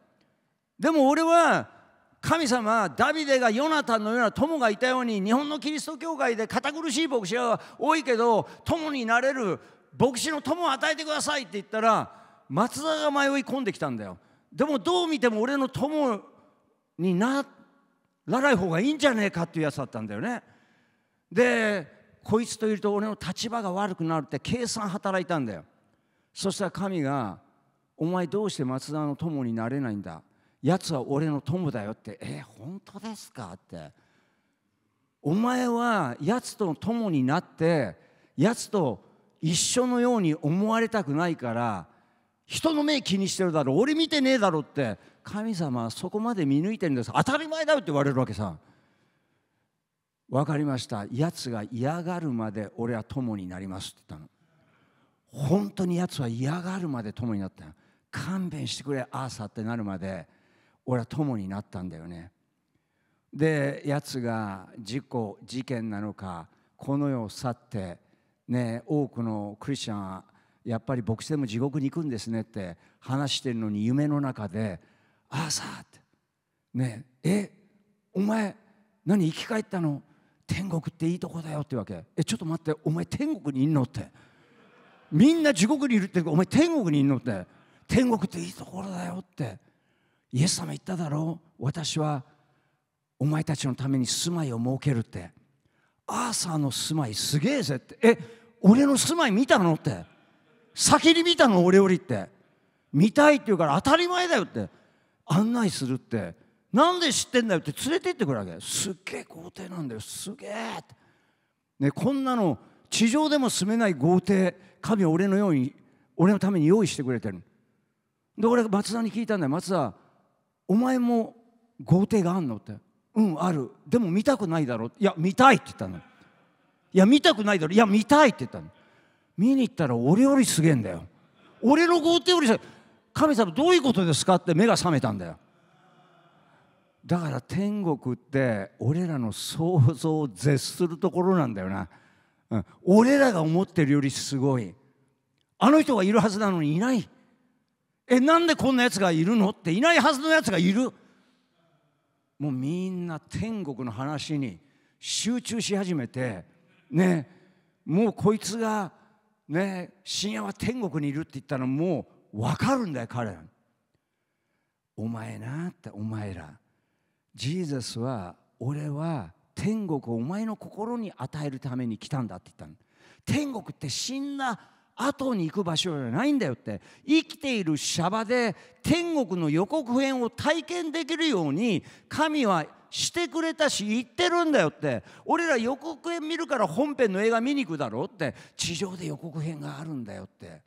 でも俺は神様ダビデがヨナタンのような友がいたように日本のキリスト教会で堅苦しい牧師は多いけど友になれる牧師の友を与えてくださいって言ったら松田が迷い込んできたんだよでもどう見ても俺の友にならない方がいいんじゃねえかっていうやつだったんだよねでこいつといると俺の立場が悪くなるって計算働いたんだよそしたら神が「お前どうして松田の友になれないんだやつは俺の友だよ」って「え本当ですか?」って「お前はやつと友になってやつと一緒のように思われたくないから人の目気にしてるだろ俺見てねえだろ」って神様はそこまで見抜いてるんです当たり前だよって言われるわけさ。分かりましたやつが嫌がるまで俺は友になりますって言ったの本当にやつは嫌がるまで友になった勘弁してくれアーサーってなるまで俺は友になったんだよねでやつが事故事件なのかこの世を去ってね多くのクリスチャンはやっぱり牧師でも地獄に行くんですねって話してるのに夢の中で「アーサー」って「ねえお前何生き返ったの天国っていいとこだよ」ってわけ「えちょっと待ってお前天国にいんの?」ってみんな地獄にいるってお前天国にいるのって天国っていいところだよってイエス様言っただろう私はお前たちのために住まいを設けるってアーサーの住まいすげえぜってえ俺の住まい見たのって先に見たの俺よりって見たいって言うから当たり前だよって案内するってなんで知ってんだよって連れてってくるわけすっげえ豪邸なんだよすげえって、ね、こんなの地上でも住めない豪邸神は俺のように俺のために用意してくれてるで俺松田に聞いたんだよ松田お前も豪邸があんのってうんあるでも見たくないだろいや見たいって言ったのいや見たくないだろいや見たいって言ったの見に行ったら俺よりすげえんだよ俺の豪邸よりす神様どういうことですかって目が覚めたんだよだから天国って俺らの想像を絶するところなんだよなうん、俺らが思ってるよりすごいあの人がいるはずなのにいないえなんでこんなやつがいるのっていないはずのやつがいるもうみんな天国の話に集中し始めてねもうこいつがね深夜は天国にいるって言ったらもう分かるんだよ彼らお前なってお前らジーザスは俺は天国をお前の心に与えるために来たんだって言ったの天国って死んだ後に行く場所じゃないんだよって生きているシャバで天国の予告編を体験できるように神はしてくれたし言ってるんだよって俺ら予告編見るから本編の映画見に行くだろうって地上で予告編があるんだよって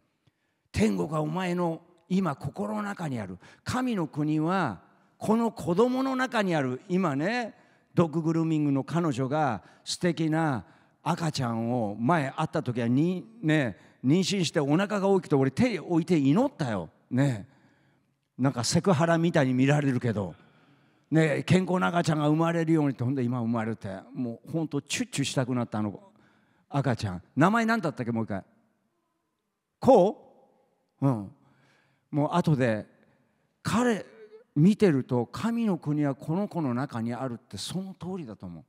天国はお前の今心の中にある神の国はこの子供の中にある今ねドッググルーミングの彼女が素敵な赤ちゃんを前会った時はに、ね、妊娠してお腹が大きくて俺手置いて祈ったよ、ね、なんかセクハラみたいに見られるけど、ね、健康な赤ちゃんが生まれるようにってほんで今生まれてもうほんとチュッチュしたくなったあの赤ちゃん名前何だったっけもう一回こううんもう後で彼見てると神の国はこの子の中にあるってその通りだと思う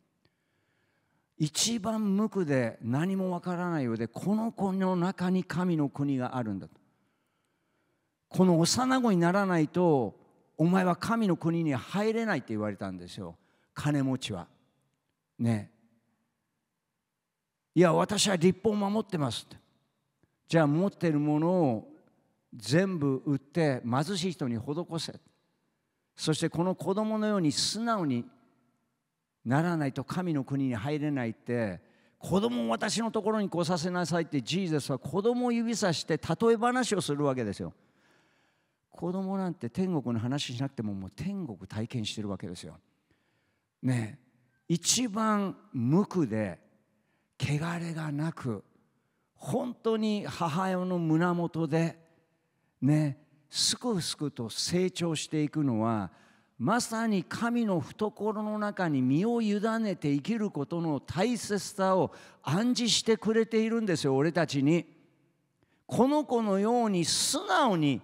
一番無垢で何もわからないようでこの子の中に神の国があるんだとこの幼子にならないとお前は神の国に入れないって言われたんですよ金持ちはねいや私は立法を守ってますってじゃあ持ってるものを全部売って貧しい人に施せそしてこの子供のように素直にならないと神の国に入れないって子供を私のところに来させなさいってジーザスは子供を指さして例え話をするわけですよ。子供なんて天国の話しなくてももう天国体験してるわけですよ。ね一番無垢で汚れがなく本当に母親の胸元でねすくすくと成長していくのはまさに神の懐の中に身を委ねて生きることの大切さを暗示してくれているんですよ俺たちに。この子のように素直に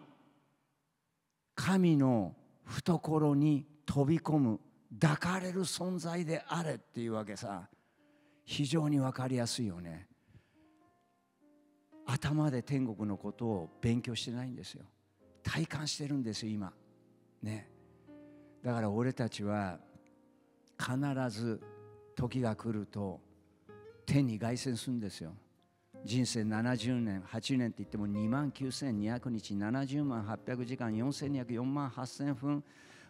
神の懐に飛び込む抱かれる存在であれっていうわけさ非常に分かりやすいよね頭で天国のことを勉強してないんですよ体感してるんです今ねだから俺たちは必ず時が来ると天に凱旋するんですよ人生70年8年って言っても2万9200日70万800時間4204万8000分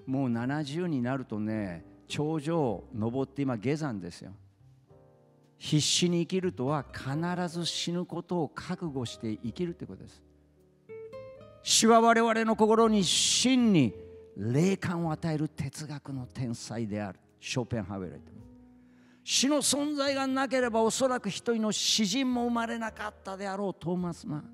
もう70になるとね頂上登って今下山ですよ必死に生きるとは必ず死ぬことを覚悟して生きるってことです主は我々の心に真に霊感を与える哲学の天才であるショーペンハウェル死の存在がなければおそらく一人の詩人も生まれなかったであろうトーマスマン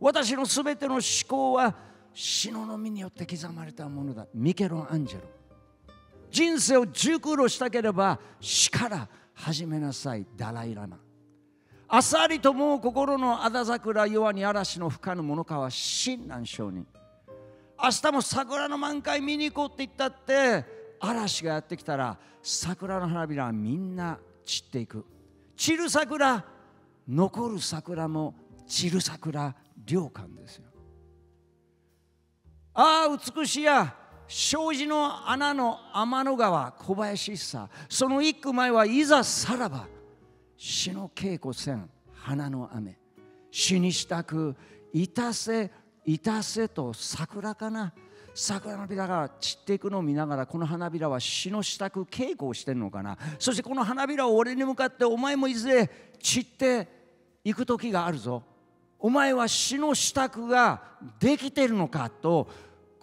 私の全ての思考は死ののみによって刻まれたものだミケロン・アンジェロ人生を熟慮したければ死から始めなさいダライ・ラマあさりともう心のあだ桜弱に嵐の深のものかは親鸞承人明日も桜の満開見に行こうって言ったって嵐がやってきたら桜の花びらはみんな散っていく散る桜残る桜も散る桜良感ですよああ美しいや障子の穴の天の川小林一茶その一句前はいざさらば死の稽古せん花の雨死にしたくいたせいたせと桜かな桜のびらが散っていくのを見ながらこの花びらは死の支度稽古をしてるのかなそしてこの花びらを俺に向かってお前もいずれ散っていく時があるぞお前は死の支度ができてるのかと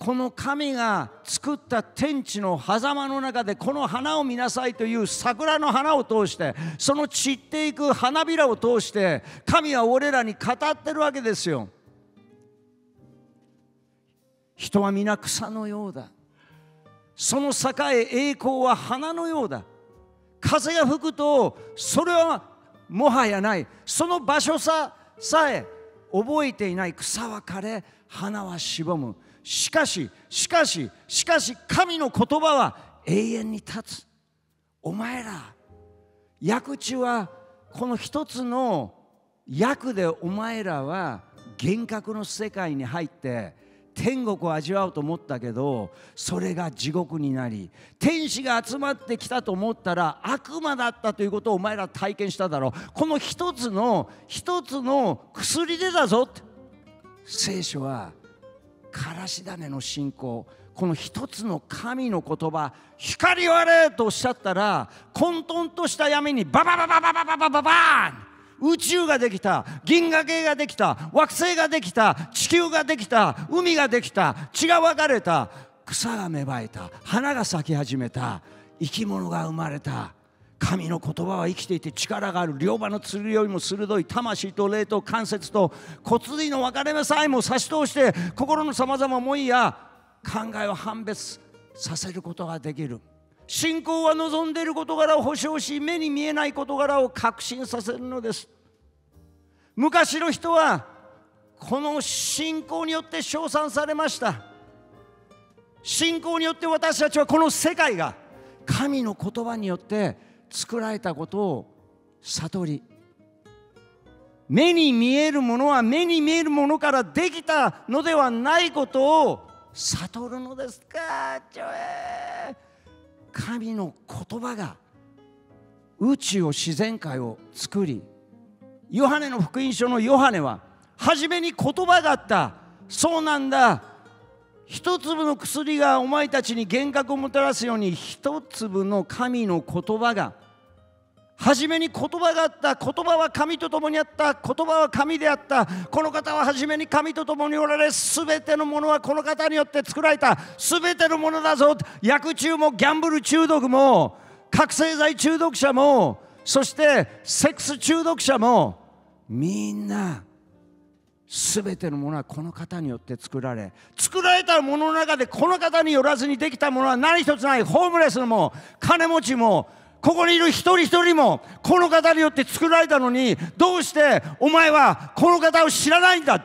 この神が作った天地の狭間の中でこの花を見なさいという桜の花を通してその散っていく花びらを通して神は俺らに語ってるわけですよ。人は皆草のようだ。その栄え栄光は花のようだ。風が吹くとそれはもはやない。その場所ささえ覚えていない草は枯れ花はしぼむしかししかししかし神の言葉は永遠に立つお前ら役中はこの一つの役でお前らは幻覚の世界に入って天国を味わうと思ったけどそれが地獄になり天使が集まってきたと思ったら悪魔だったということをお前ら体験しただろうこの一つの一つの薬でだぞって聖書はからし種の信仰この一つの神の言葉光をれとおっしゃったら混沌とした闇にババババババババババーン宇宙ができた銀河系ができた惑星ができた地球ができた海ができた血が分かれた草が芽生えた花が咲き始めた生き物が生まれた神の言葉は生きていて力がある両刃の剣よりも鋭い魂と霊と関節と骨髄の分かれ目さえも差し通して心のさまざま思いや考えを判別させることができる信仰は望んでいる事柄を保証し目に見えない事柄を確信させるのです昔の人はこの信仰によって称賛されました信仰によって私たちはこの世界が神の言葉によって作られたことを悟り目に見えるものは目に見えるものからできたのではないことを悟るのですかちょえ神の言葉が宇宙を自然界を作りヨハネの福音書のヨハネは初めに言葉だったそうなんだ一粒の薬がお前たちに幻覚をもたらすように一粒の神の言葉が初めに言葉があった言葉は神と共にあった言葉は神であったこの方は初めに神と共におられすべてのものはこの方によって作られたすべてのものだぞ薬中もギャンブル中毒も覚醒剤中毒者もそしてセックス中毒者もみんな全てのものはこの方によって作られ作られたものの中でこの方によらずにできたものは何一つないホームレスも金持ちもここにいる一人一人もこの方によって作られたのにどうしてお前はこの方を知らないんだ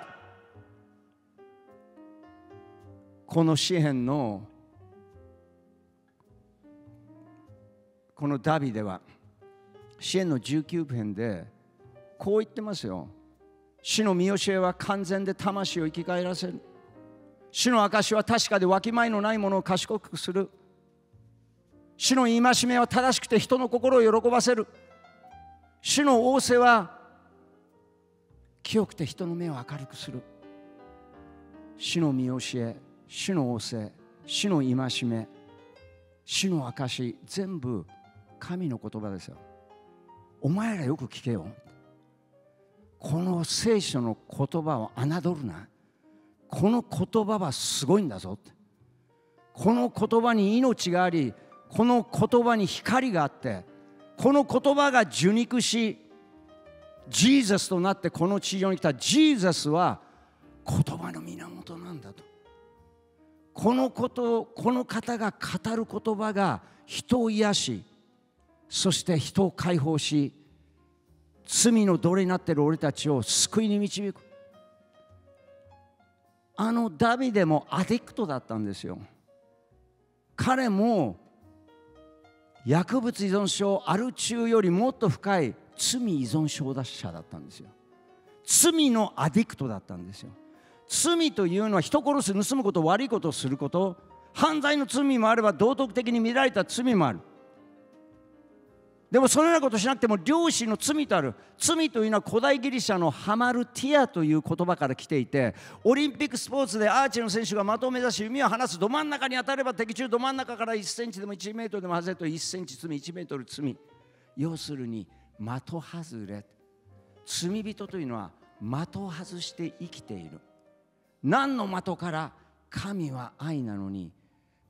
この詩篇のこのダビデは詩篇の19編でこう言ってますよ死の見教えは完全で魂を生き返らせる死の証は確かでわきまえのないものを賢くする主の戒めは正しくて人の心を喜ばせる主の仰せは清くて人の目を明るくする主の見教え主の仰せ主の戒め主の証全部神の言葉ですよお前らよく聞けよこの聖書の言葉を侮るなこの言葉はすごいんだぞこの言葉に命がありこの言葉に光があってこの言葉が受肉しジーザスとなってこの地上に来たジーザスは言葉の源なんだとこのことこの方が語る言葉が人を癒しそして人を解放し罪の奴隷になっている俺たちを救いに導くあのダビデもアディクトだったんですよ彼も薬物依存症アル中よりもっと深い罪依存症だ者だったんですよ罪のアディクトだったんですよ罪というのは人殺す盗むこと悪いことをすること犯罪の罪もあれば道徳的に見られた罪もあるでもそのようなことしなくても漁師の罪とある罪というのは古代ギリシャのハマルティアという言葉から来ていてオリンピックスポーツでアーチの選手が的を目指し弓を離すど真ん中に当たれば敵中ど真ん中から1センチでも1メートルでも外れと1センチ罪1メートル罪要するに的外れ罪人というのは的を外して生きている何の的から神は愛なのに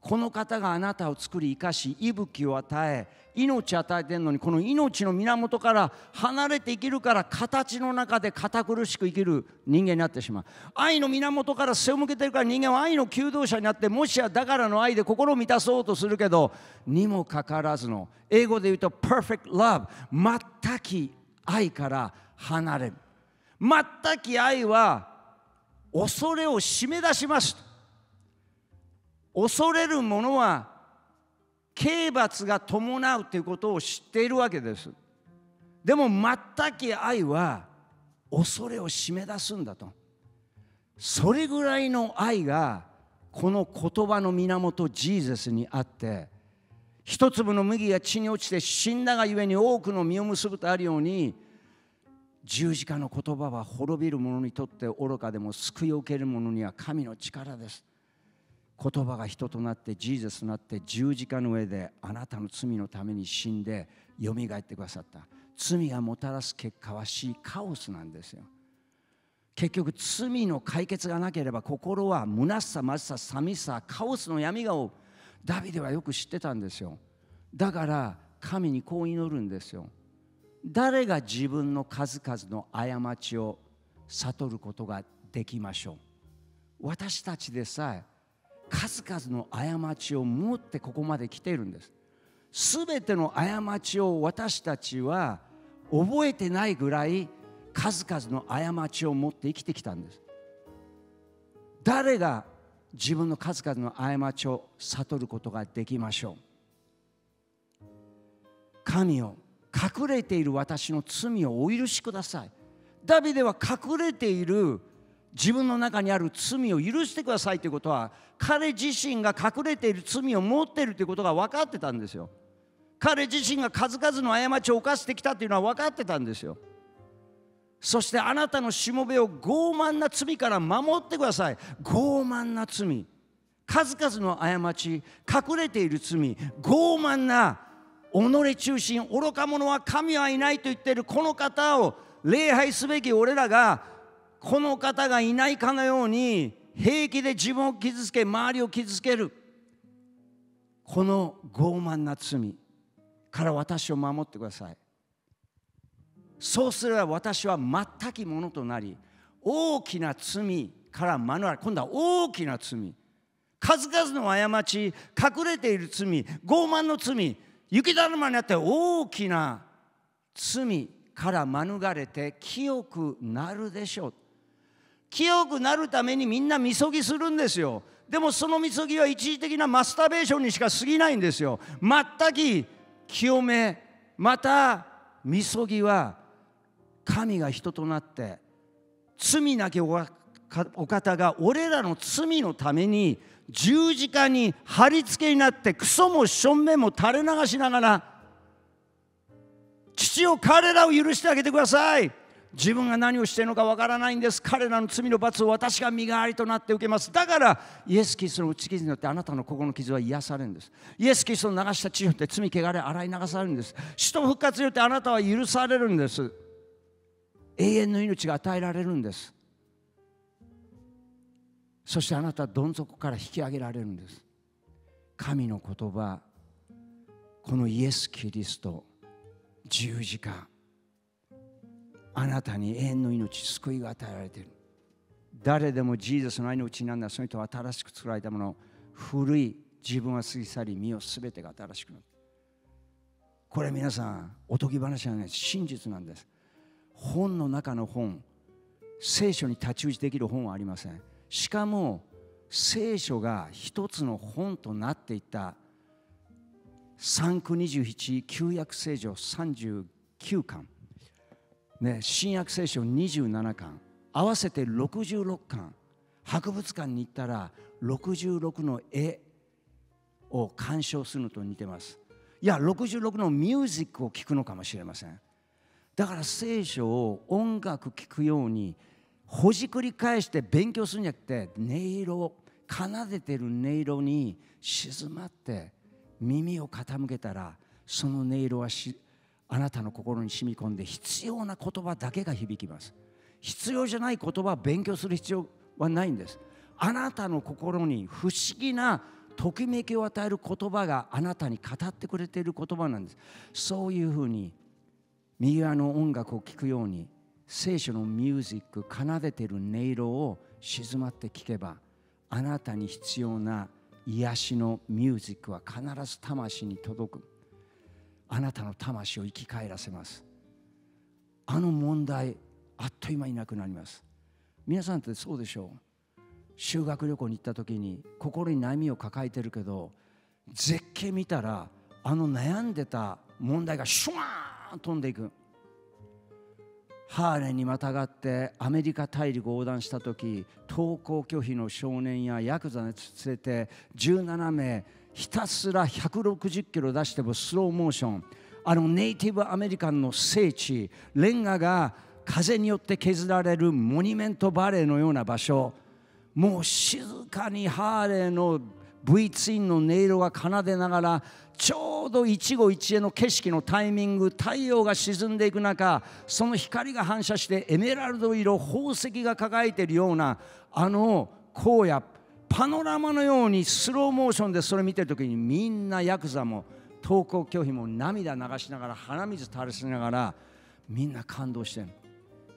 この方があなたを作り生かし息吹を与え命与えてるのにこの命の源から離れて生きるから形の中で堅苦しく生きる人間になってしまう愛の源から背を向けてるから人間は愛の求道者になってもしやだからの愛で心を満たそうとするけどにもかかわらずの英語で言うと perfect love 全き愛から離れる全き愛は恐れを締め出します恐れるものは刑罰が伴うということを知っているわけですでも全き愛は恐れを締め出すんだとそれぐらいの愛がこの言葉の源ジーゼスにあって一粒の麦が血に落ちて死んだがゆえに多くの実を結ぶとあるように十字架の言葉は滅びる者にとって愚かでも救いを受ける者には神の力です。言葉が人となってジーザスとなって十字架の上であなたの罪のために死んでよみがえってくださった罪がもたらす結果は死カオスなんですよ結局罪の解決がなければ心は虚しさ貧しさ寂しさカオスの闇がダビデはよく知ってたんですよだから神にこう祈るんですよ誰が自分の数々の過ちを悟ることができましょう私たちでさえ数々の過ちを持ってここまで来ているんですすべての過ちを私たちは覚えてないぐらい数々の過ちを持って生きてきたんです誰が自分の数々の過ちを悟ることができましょう神を隠れている私の罪をお許しくださいダビデは隠れている自分の中にある罪を許してくださいということは彼自身が隠れている罪を持っているということが分かってたんですよ彼自身が数々の過ちを犯してきたというのは分かってたんですよそしてあなたのしもべを傲慢な罪から守ってください傲慢な罪数々の過ち隠れている罪傲慢な己中心愚か者は神はいないと言っているこの方を礼拝すべき俺らがこの方がいないかのように平気で自分を傷つけ周りを傷つけるこの傲慢な罪から私を守ってくださいそうすれば私は全きものとなり大きな罪から免れ今度は大きな罪数々の過ち隠れている罪傲慢の罪雪だるまにあって大きな罪から免れて清くなるでしょう清くなるためにみんなみそぎするんですよでもそのみそぎは一時的なマスターベーションにしか過ぎないんですよ全く清めまたみそぎは神が人となって罪なきお方が俺らの罪のために十字架に貼り付けになってクソも正面も垂れ流しながら父を彼らを許してあげてください。自分が何をしているのかわからないんです彼らの罪の罰を私が身代わりとなって受けますだからイエス・キリストの打ち傷によってあなたの心の傷は癒されるんですイエス・キリストの流した血によって罪汚れ洗い流されるんです死と復活によってあなたは許されるんです永遠の命が与えられるんですそしてあなたはどん底から引き上げられるんです神の言葉このイエス・キリスト十字架あなたに永遠の命、救いが与えられている。誰でもジーザスの愛のうちなんだ、その人は新しく作られたもの、古い自分は過ぎ去り、身をすべてが新しくなる。これ皆さん、おとぎ話じゃない真実なんです。本の中の本、聖書に太刀打ちできる本はありません。しかも、聖書が一つの本となっていた3区2七旧約聖書39巻ね、新約聖書27巻合わせて66巻博物館に行ったら66の絵を鑑賞するのと似てますいや66のミュージックを聴くのかもしれませんだから聖書を音楽聴くようにほじくり返して勉強するんじゃなくて音色奏でてる音色に静まって耳を傾けたらその音色はしあなたの心に染み込んで必要な言葉だけが響きます必要じゃない言葉は勉強する必要はないんですあなたの心に不思議なときめきを与える言葉があなたに語ってくれている言葉なんですそういうふうに右側の音楽を聴くように聖書のミュージック奏でている音色を静まって聴けばあなたに必要な癒しのミュージックは必ず魂に届くあなたの魂を生き返らせますあの問題あっという間いなくなります皆さんってそうでしょう修学旅行に行った時に心に悩みを抱えてるけど絶景見たらあの悩んでた問題がシュワーン飛んでいくハーレンにまたがってアメリカ大陸横断した時登校拒否の少年やヤクザに連れて17名ひたすら160キロ出してもスローモーションあのネイティブアメリカンの聖地レンガが風によって削られるモニュメントバレーのような場所もう静かにハーレーの V ツインの音色が奏でながらちょうど一期一会の景色のタイミング太陽が沈んでいく中その光が反射してエメラルド色宝石が輝いているようなあの荒野パノラマのようにスローモーションでそれ見てる時にみんなヤクザも登校拒否も涙流しながら鼻水垂らしながらみんな感動してる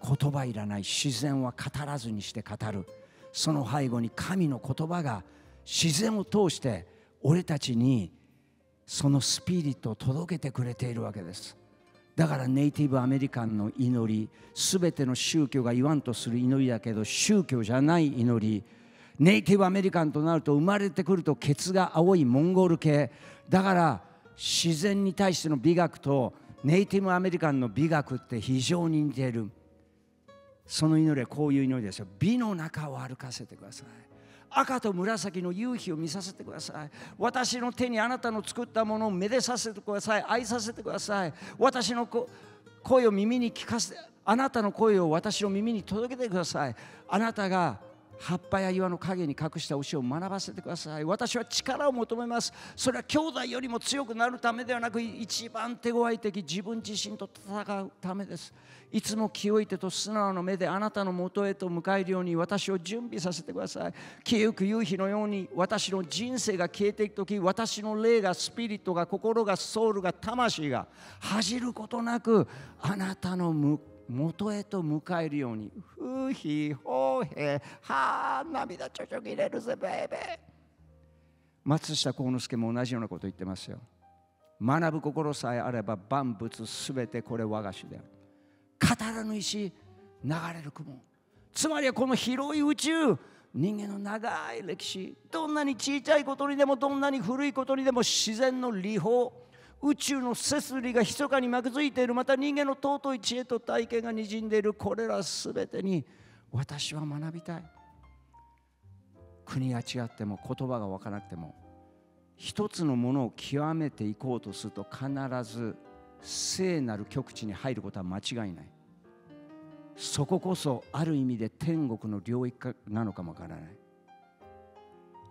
言葉いらない自然は語らずにして語るその背後に神の言葉が自然を通して俺たちにそのスピリットを届けてくれているわけですだからネイティブアメリカンの祈り全ての宗教が言わんとする祈りだけど宗教じゃない祈りネイティブアメリカンとなると生まれてくるとケツが青いモンゴル系だから自然に対しての美学とネイティブアメリカンの美学って非常に似ているその祈りはこういう祈りですよ美の中を歩かせてください赤と紫の夕日を見させてください私の手にあなたの作ったものをめでさせてください愛させてください私の声を耳に聞かせあなたの声を私の耳に届けてくださいあなたが葉っぱや岩の陰に隠した牛を学ばせてください私は力を求めますそれは兄弟よりも強くなるためではなく一番手強い敵自分自身と戦うためですいつも清い手と素直な目であなたのもとへと迎えるように私を準備させてください消えゆく夕日のように私の人生が消えていく時私の霊がスピリットが心がソウルが魂が恥じることなくあなたの向元へと迎えるようにふひほへはあ涙ちょちょぎれるぜベイベー松下幸之助も同じようなこと言ってますよ学ぶ心さえあれば万物すべてこれ我が主である語らぬ石流れる雲つまりはこの広い宇宙人間の長い歴史どんなに小さいことにでもどんなに古いことにでも自然の理法宇宙の摂理が密かに巻きづいているまた人間の尊い知恵と体験がにじんでいるこれら全てに私は学びたい国が違っても言葉が分からなくても一つのものを極めていこうとすると必ず聖なる極地に入ることは間違いないそここそある意味で天国の領域なのかもわからない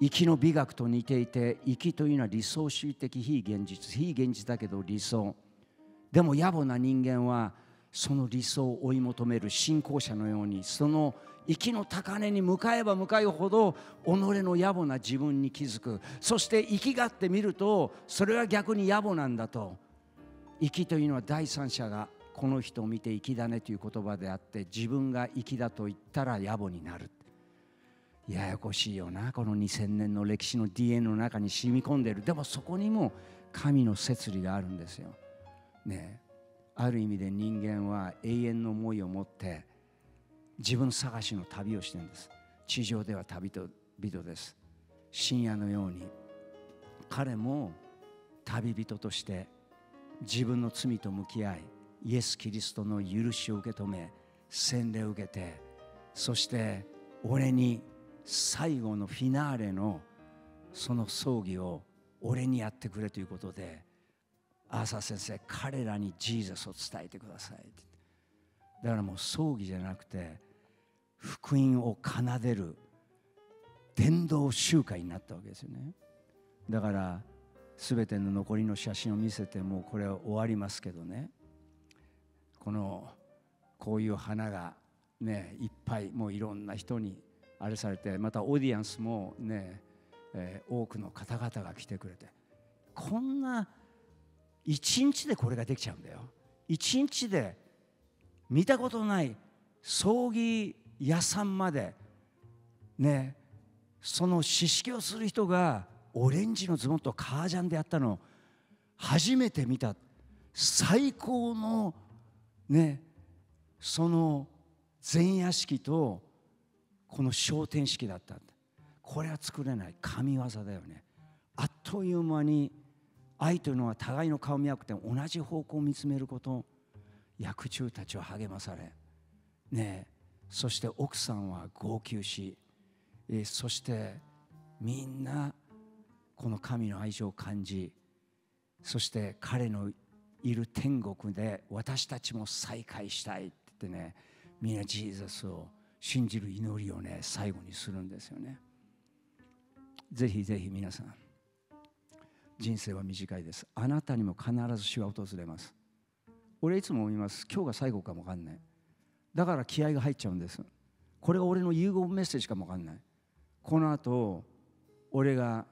生きの美学と似ていて生きというのは理想主義的非現実非現実だけど理想でも野暮な人間はその理想を追い求める信仰者のようにその生きの高値に向かえば向かうほど己の野暮な自分に気づくそして生きがってみるとそれは逆に野暮なんだと生きというのは第三者がこの人を見て生きだねという言葉であって自分が生きだと言ったら野暮になるややこしいよなこの2000年の歴史の DNA の中に染み込んでるでもそこにも神の摂理があるんですよ。ねある意味で人間は永遠の思いを持って自分探しの旅をしてるんです地上では旅人です深夜のように彼も旅人として自分の罪と向き合いイエス・キリストの許しを受け止め洗礼を受けてそして俺に最後のフィナーレのその葬儀を俺にやってくれということでアーサー先生彼らにジーザスを伝えてくださいだからもう葬儀じゃなくて福音を奏でる伝道集会になったわけですよねだから全ての残りの写真を見せてもうこれは終わりますけどねこのこういう花がねいっぱいもういろんな人にあれされてまたオーディエンスもね、えー、多くの方々が来てくれてこんな一日でこれができちゃうんだよ一日で見たことない葬儀屋さんまでねその四式をする人がオレンジのズボンとカージャンでやったのを初めて見た最高のねその前夜式とこの昇天式だったこれは作れない神業だよねあっという間に愛というのは互いの顔見なくても同じ方向を見つめること役中たちは励まされ、ね、そして奥さんは号泣しそしてみんなこの神の愛情を感じそして彼のいる天国で私たちも再会したいって言ってねみんなジーザスを信じる祈りをね最後にするんですよね。ぜひぜひ皆さん人生は短いです。あなたにも必ず死は訪れます。俺いつも思います今日が最後かもわかんない。だから気合が入っちゃうんです。これが俺の融合メッセージかもわかんない。この後俺が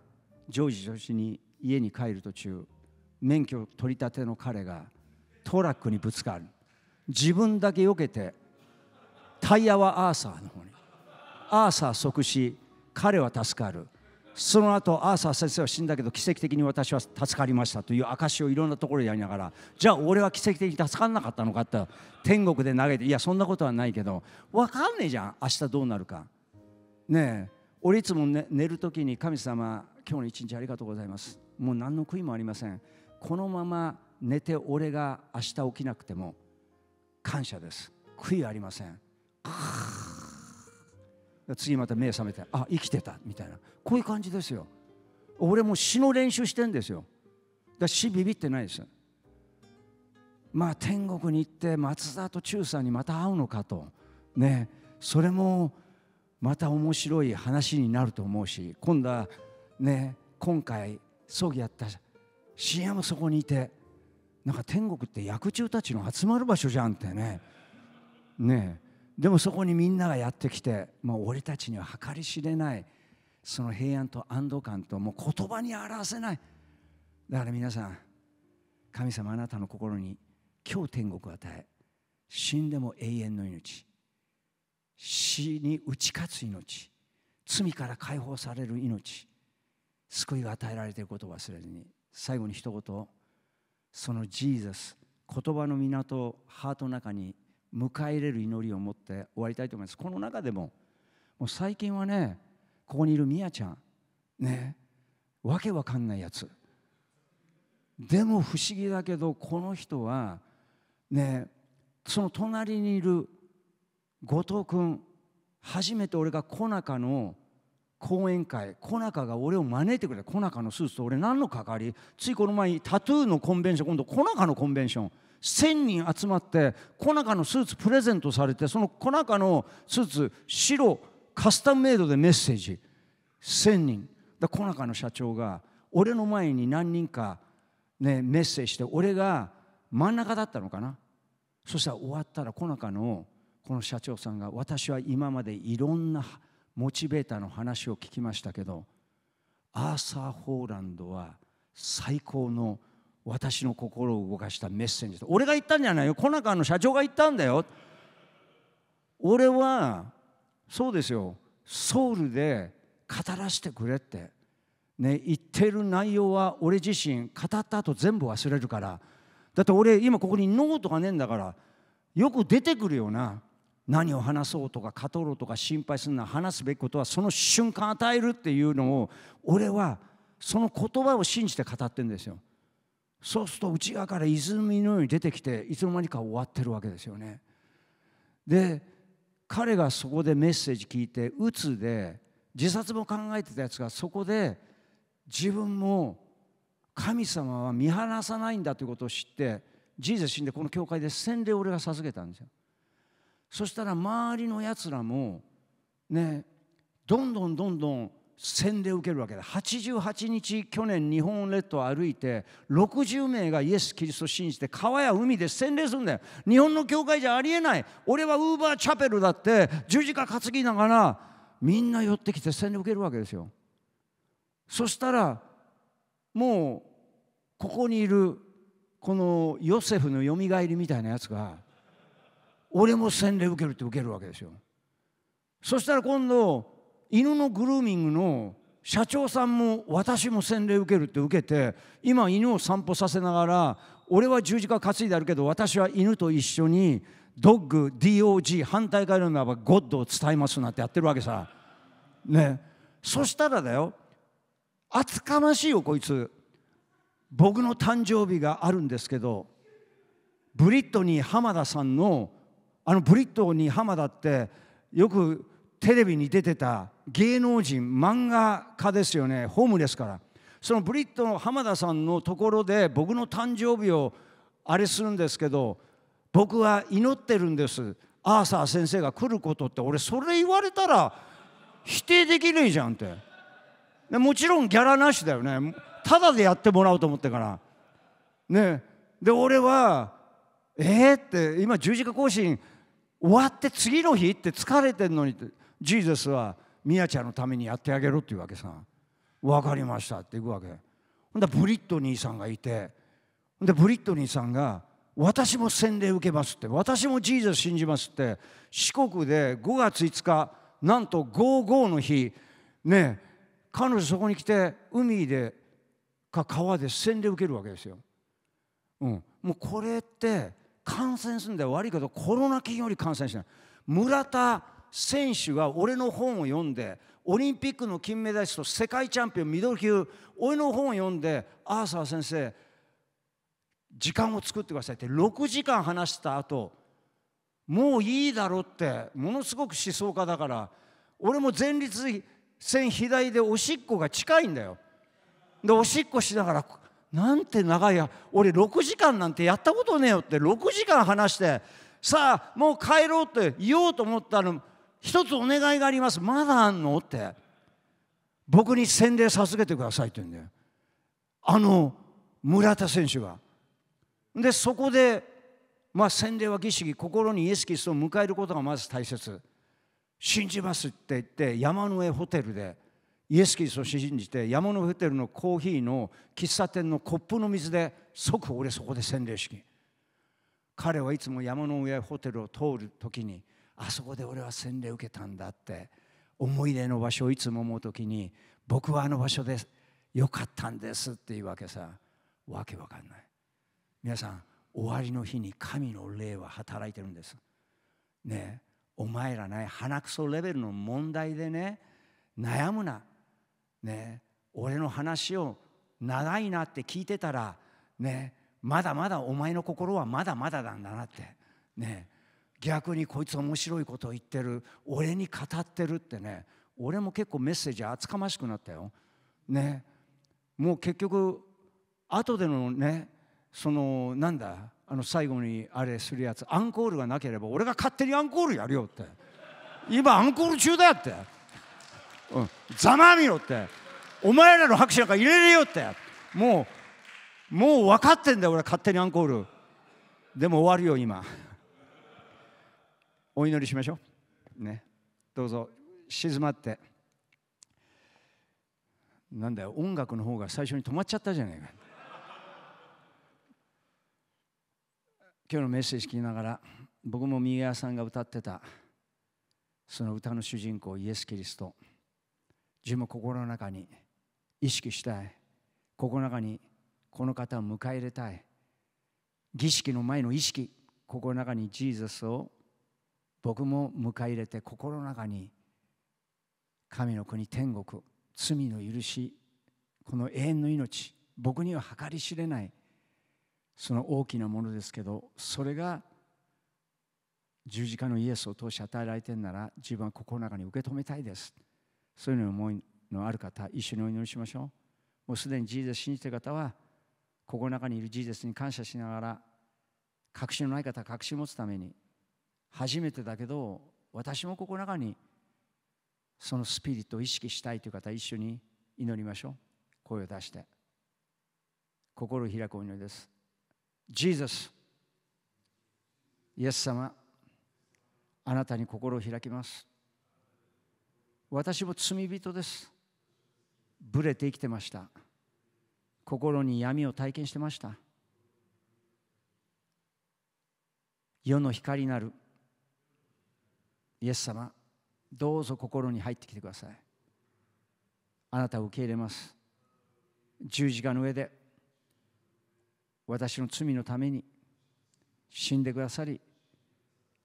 常時常時女子に家に帰る途中免許取り立ての彼がトラックにぶつかる自分だけ避けてタイヤはアーサーの方にアーサー即死彼は助かるその後アーサー先生は死んだけど奇跡的に私は助かりましたという証をいろんなところでやりながらじゃあ俺は奇跡的に助からなかったのかって天国で投げていやそんなことはないけど分かんねえじゃん明日どうなるかねえ俺いつも、ね、寝る時に神様今日の一日ありがとうございますもう何の悔いもありませんこのまま寝て俺が明日起きなくても感謝です悔いありません次また目覚めてあ生きてたみたいなこういう感じですよ俺も詩の練習してんですよだしビビってないですまあ天国に行って松田と中さんにまた会うのかとねそれもまた面白い話になると思うし今度はね今回葬儀やった深夜もそこにいてなんか天国って役中たちの集まる場所じゃんってねねでもそこにみんながやってきてもう俺たちには計り知れないその平安と安堵感ともう言葉に表せないだから皆さん神様あなたの心に今日天国を与え死んでも永遠の命死に打ち勝つ命罪から解放される命救いが与えられていることを忘れずに最後に一言そのジーザス言葉の港をハートの中に迎え入れる祈りを持って終わりたいと思います。この中でももう最近はねここにいるみやちゃんねわけわかんないやつでも不思議だけどこの人はねその隣にいる後藤君初めて俺がコナカの講演会コナカが俺を招いてくれたコナカのスーツと俺何の関わりついこの前にタトゥーのコンベンション今度コナカのコンベンション1,000人集まってコナカのスーツプレゼントされてそのコナカのスーツ白カスタムメイドでメッセージ1,000人だコナカの社長が俺の前に何人か、ね、メッセージして俺が真ん中だったのかなそしたら終わったらコナカのこの社長さんが私は今までいろんなモチベーターの話を聞きましたけどアーサー・ホーランドは最高の私の心を動かしたメッセンジだ俺が言ったんじゃないよコナカの社長が言ったんだよ俺はそうですよソウルで語らせてくれって、ね、言ってる内容は俺自身語った後全部忘れるからだって俺今ここにノートがねえんだからよく出てくるよな何を話そうとか語ろうとか心配するのは話すべきことはその瞬間与えるっていうのを俺はその言葉を信じて語ってるんですよ。そうすると内側から泉のように出てきていつの間にか終わってるわけですよねで彼がそこでメッセージ聞いてうつで自殺も考えてたやつがそこで自分も神様は見放さないんだということを知ってジーザ死んでこの教会で洗礼を俺が授けたんですよそしたら周りのやつらもねどんどんどんどん洗礼を受けるわけで88日去年日本列島を歩いて60名がイエス・キリストを信じて川や海で洗礼するんだよ日本の教会じゃありえない俺はウーバーチャペルだって十字架担ぎながらみんな寄ってきて洗礼を受けるわけですよそしたらもうここにいるこのヨセフのよみがえりみたいなやつが俺も洗礼受けるって受けるわけですよそしたら今度犬のグルーミングの社長さんも私も洗礼受けるって受けて今犬を散歩させながら俺は十字架担いであるけど私は犬と一緒にドッグ DOG 反対側のならばゴッドを伝えますなんてやってるわけさねそしたらだよ厚かましいよこいつ僕の誕生日があるんですけどブリットニー浜田さんのあのブリットニー浜田ってよくテレビに出てた芸能人漫画家ですよねホームレスからそのブリットの浜田さんのところで僕の誕生日をあれするんですけど僕は祈ってるんですアーサー先生が来ることって俺それ言われたら否定できねえじゃんってでもちろんギャラなしだよねただでやってもらおうと思ってからねで俺はえー、って今十字架行進終わって次の日って疲れてんのにって。ジーザスはミヤちゃんのためにやってあげろっていうわけさ分かりましたって行くわけほんでブリットニーさんがいてでブリットニーさんが私も洗礼受けますって私もジーザス信じますって四国で5月5日なんと55の日ね彼女そこに来て海でか川で洗礼受けるわけですよ、うん、もうこれって感染するんだよ悪いけどコロナ菌より感染しない村田選手が俺の本を読んでオリンピックの金メダリスト世界チャンピオンミドル級俺の本を読んでアーサー先生時間を作ってくださいって6時間話した後もういいだろってものすごく思想家だから俺も前立腺肥大でおしっこが近いんだよ。でおしっこしながらなんて長いや俺6時間なんてやったことねえよって6時間話してさあもう帰ろうって言おうと思ったの一つお願いがありますまだあんのって僕に洗礼授けてくださいって言うんだよあの村田選手がでそこでまあ洗礼は儀式心にイエス・キリストを迎えることがまず大切信じますって言って山の上ホテルでイエス・キリストを信じて山の上ホテルのコーヒーの喫茶店のコップの水で即俺そこで洗礼式彼はいつも山の上ホテルを通る時に「あそこで俺は洗礼受けたんだって思い出の場所をいつも思う時に僕はあの場所でよかったんですっていうわけさわけわかんない皆さん終わりの日に神の霊は働いてるんですねお前らね鼻くそレベルの問題でね悩むなね俺の話を長いなって聞いてたらねまだまだお前の心はまだまだなんだなってね逆にこいつ面白いことを言ってる俺に語ってるってね俺も結構メッセージ厚かましくなったよ。ねもう結局後でのねそのなんだあの最後にあれするやつアンコールがなければ俺が勝手にアンコールやるよって今アンコール中だよって、うん、ざまみろってお前らの拍手なんか入れれよってもうもう分かってんだよ俺勝手にアンコールでも終わるよ今。お祈りしましょう。ね、どうぞ静まって。なんだよ音楽の方が最初に止まっちゃったじゃないか。今日のメッセージ聞きながら僕も右側さんが歌ってたその歌の主人公イエス・キリスト自分も心の中に意識したい心の中にこの方を迎え入れたい儀式の前の意識心の中にジーザスを僕も迎え入れて心の中に神の国天国罪の許しこの永遠の命僕には計り知れないその大きなものですけどそれが十字架のイエスを通して与えられてるなら自分は心の中に受け止めたいですそういうの思いのある方一緒にお祈りしましょうもうすでにジーゼス信じてる方は心の中にいるジーゼスに感謝しながら確信のない方は確信を持つために初めてだけど私もここの中にそのスピリットを意識したいという方一緒に祈りましょう声を出して心を開くお祈りです Jesus イエス様あなたに心を開きます私も罪人ですぶれて生きてました心に闇を体験してました世の光なるイエス様どうぞ心に入ってきてくださいあなたを受け入れます十字架の上で私の罪のために死んでくださり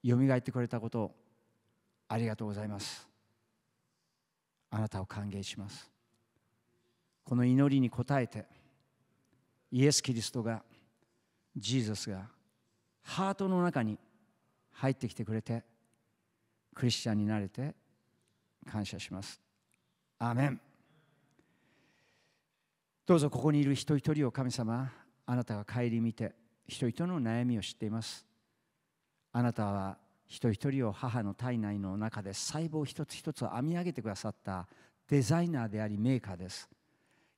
よみがえってくれたことをありがとうございますあなたを歓迎しますこの祈りに応えてイエス・キリストがジーザスがハートの中に入ってきてくれてクリスチャンになれて感謝します。アメンどうぞここにいる人一人を神様あなたが顧みて人々の悩みを知っています。あなたは人一人を母の体内の中で細胞一つ一つを編み上げてくださったデザイナーでありメーカーです。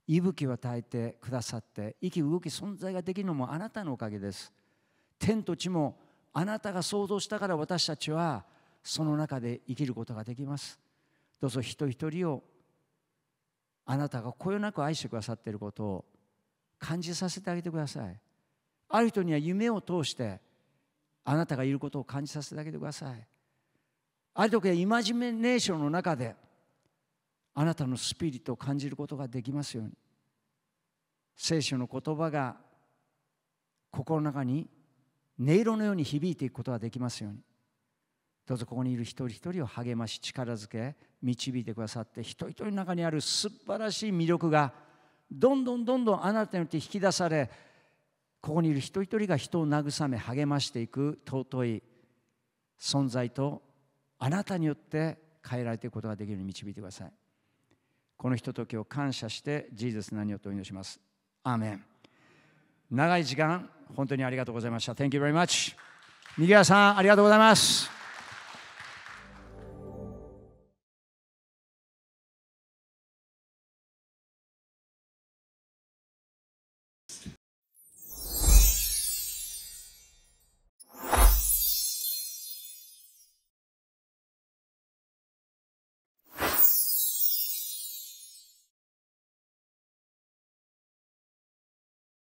息吹を与えてくださって息動き存在ができるのもあなたのおかげです。天と地もあなたが想像したから私たちはその中で生きることができますどうぞ一人一人をあなたがこよなく愛してくださっていることを感じさせてあげてくださいある人には夢を通してあなたがいることを感じさせてあげてくださいある時はイマジネーションの中であなたのスピリットを感じることができますように聖書の言葉が心の中に音色のように響いていくことができますようにどうぞここにいる一人一人を励まし力づけ導いてくださって一人一人の中にある素晴らしい魅力がどんどんどんどんあなたによって引き出されここにいる一人一人が人を慰め励ましていく尊い存在とあなたによって変えられていくことができるように導いてくださいこのひとときを感謝してジーズス何よとお祈りしますアーメン長い時間本当にありがとうございました Thank you very much 右川さんありがとうございます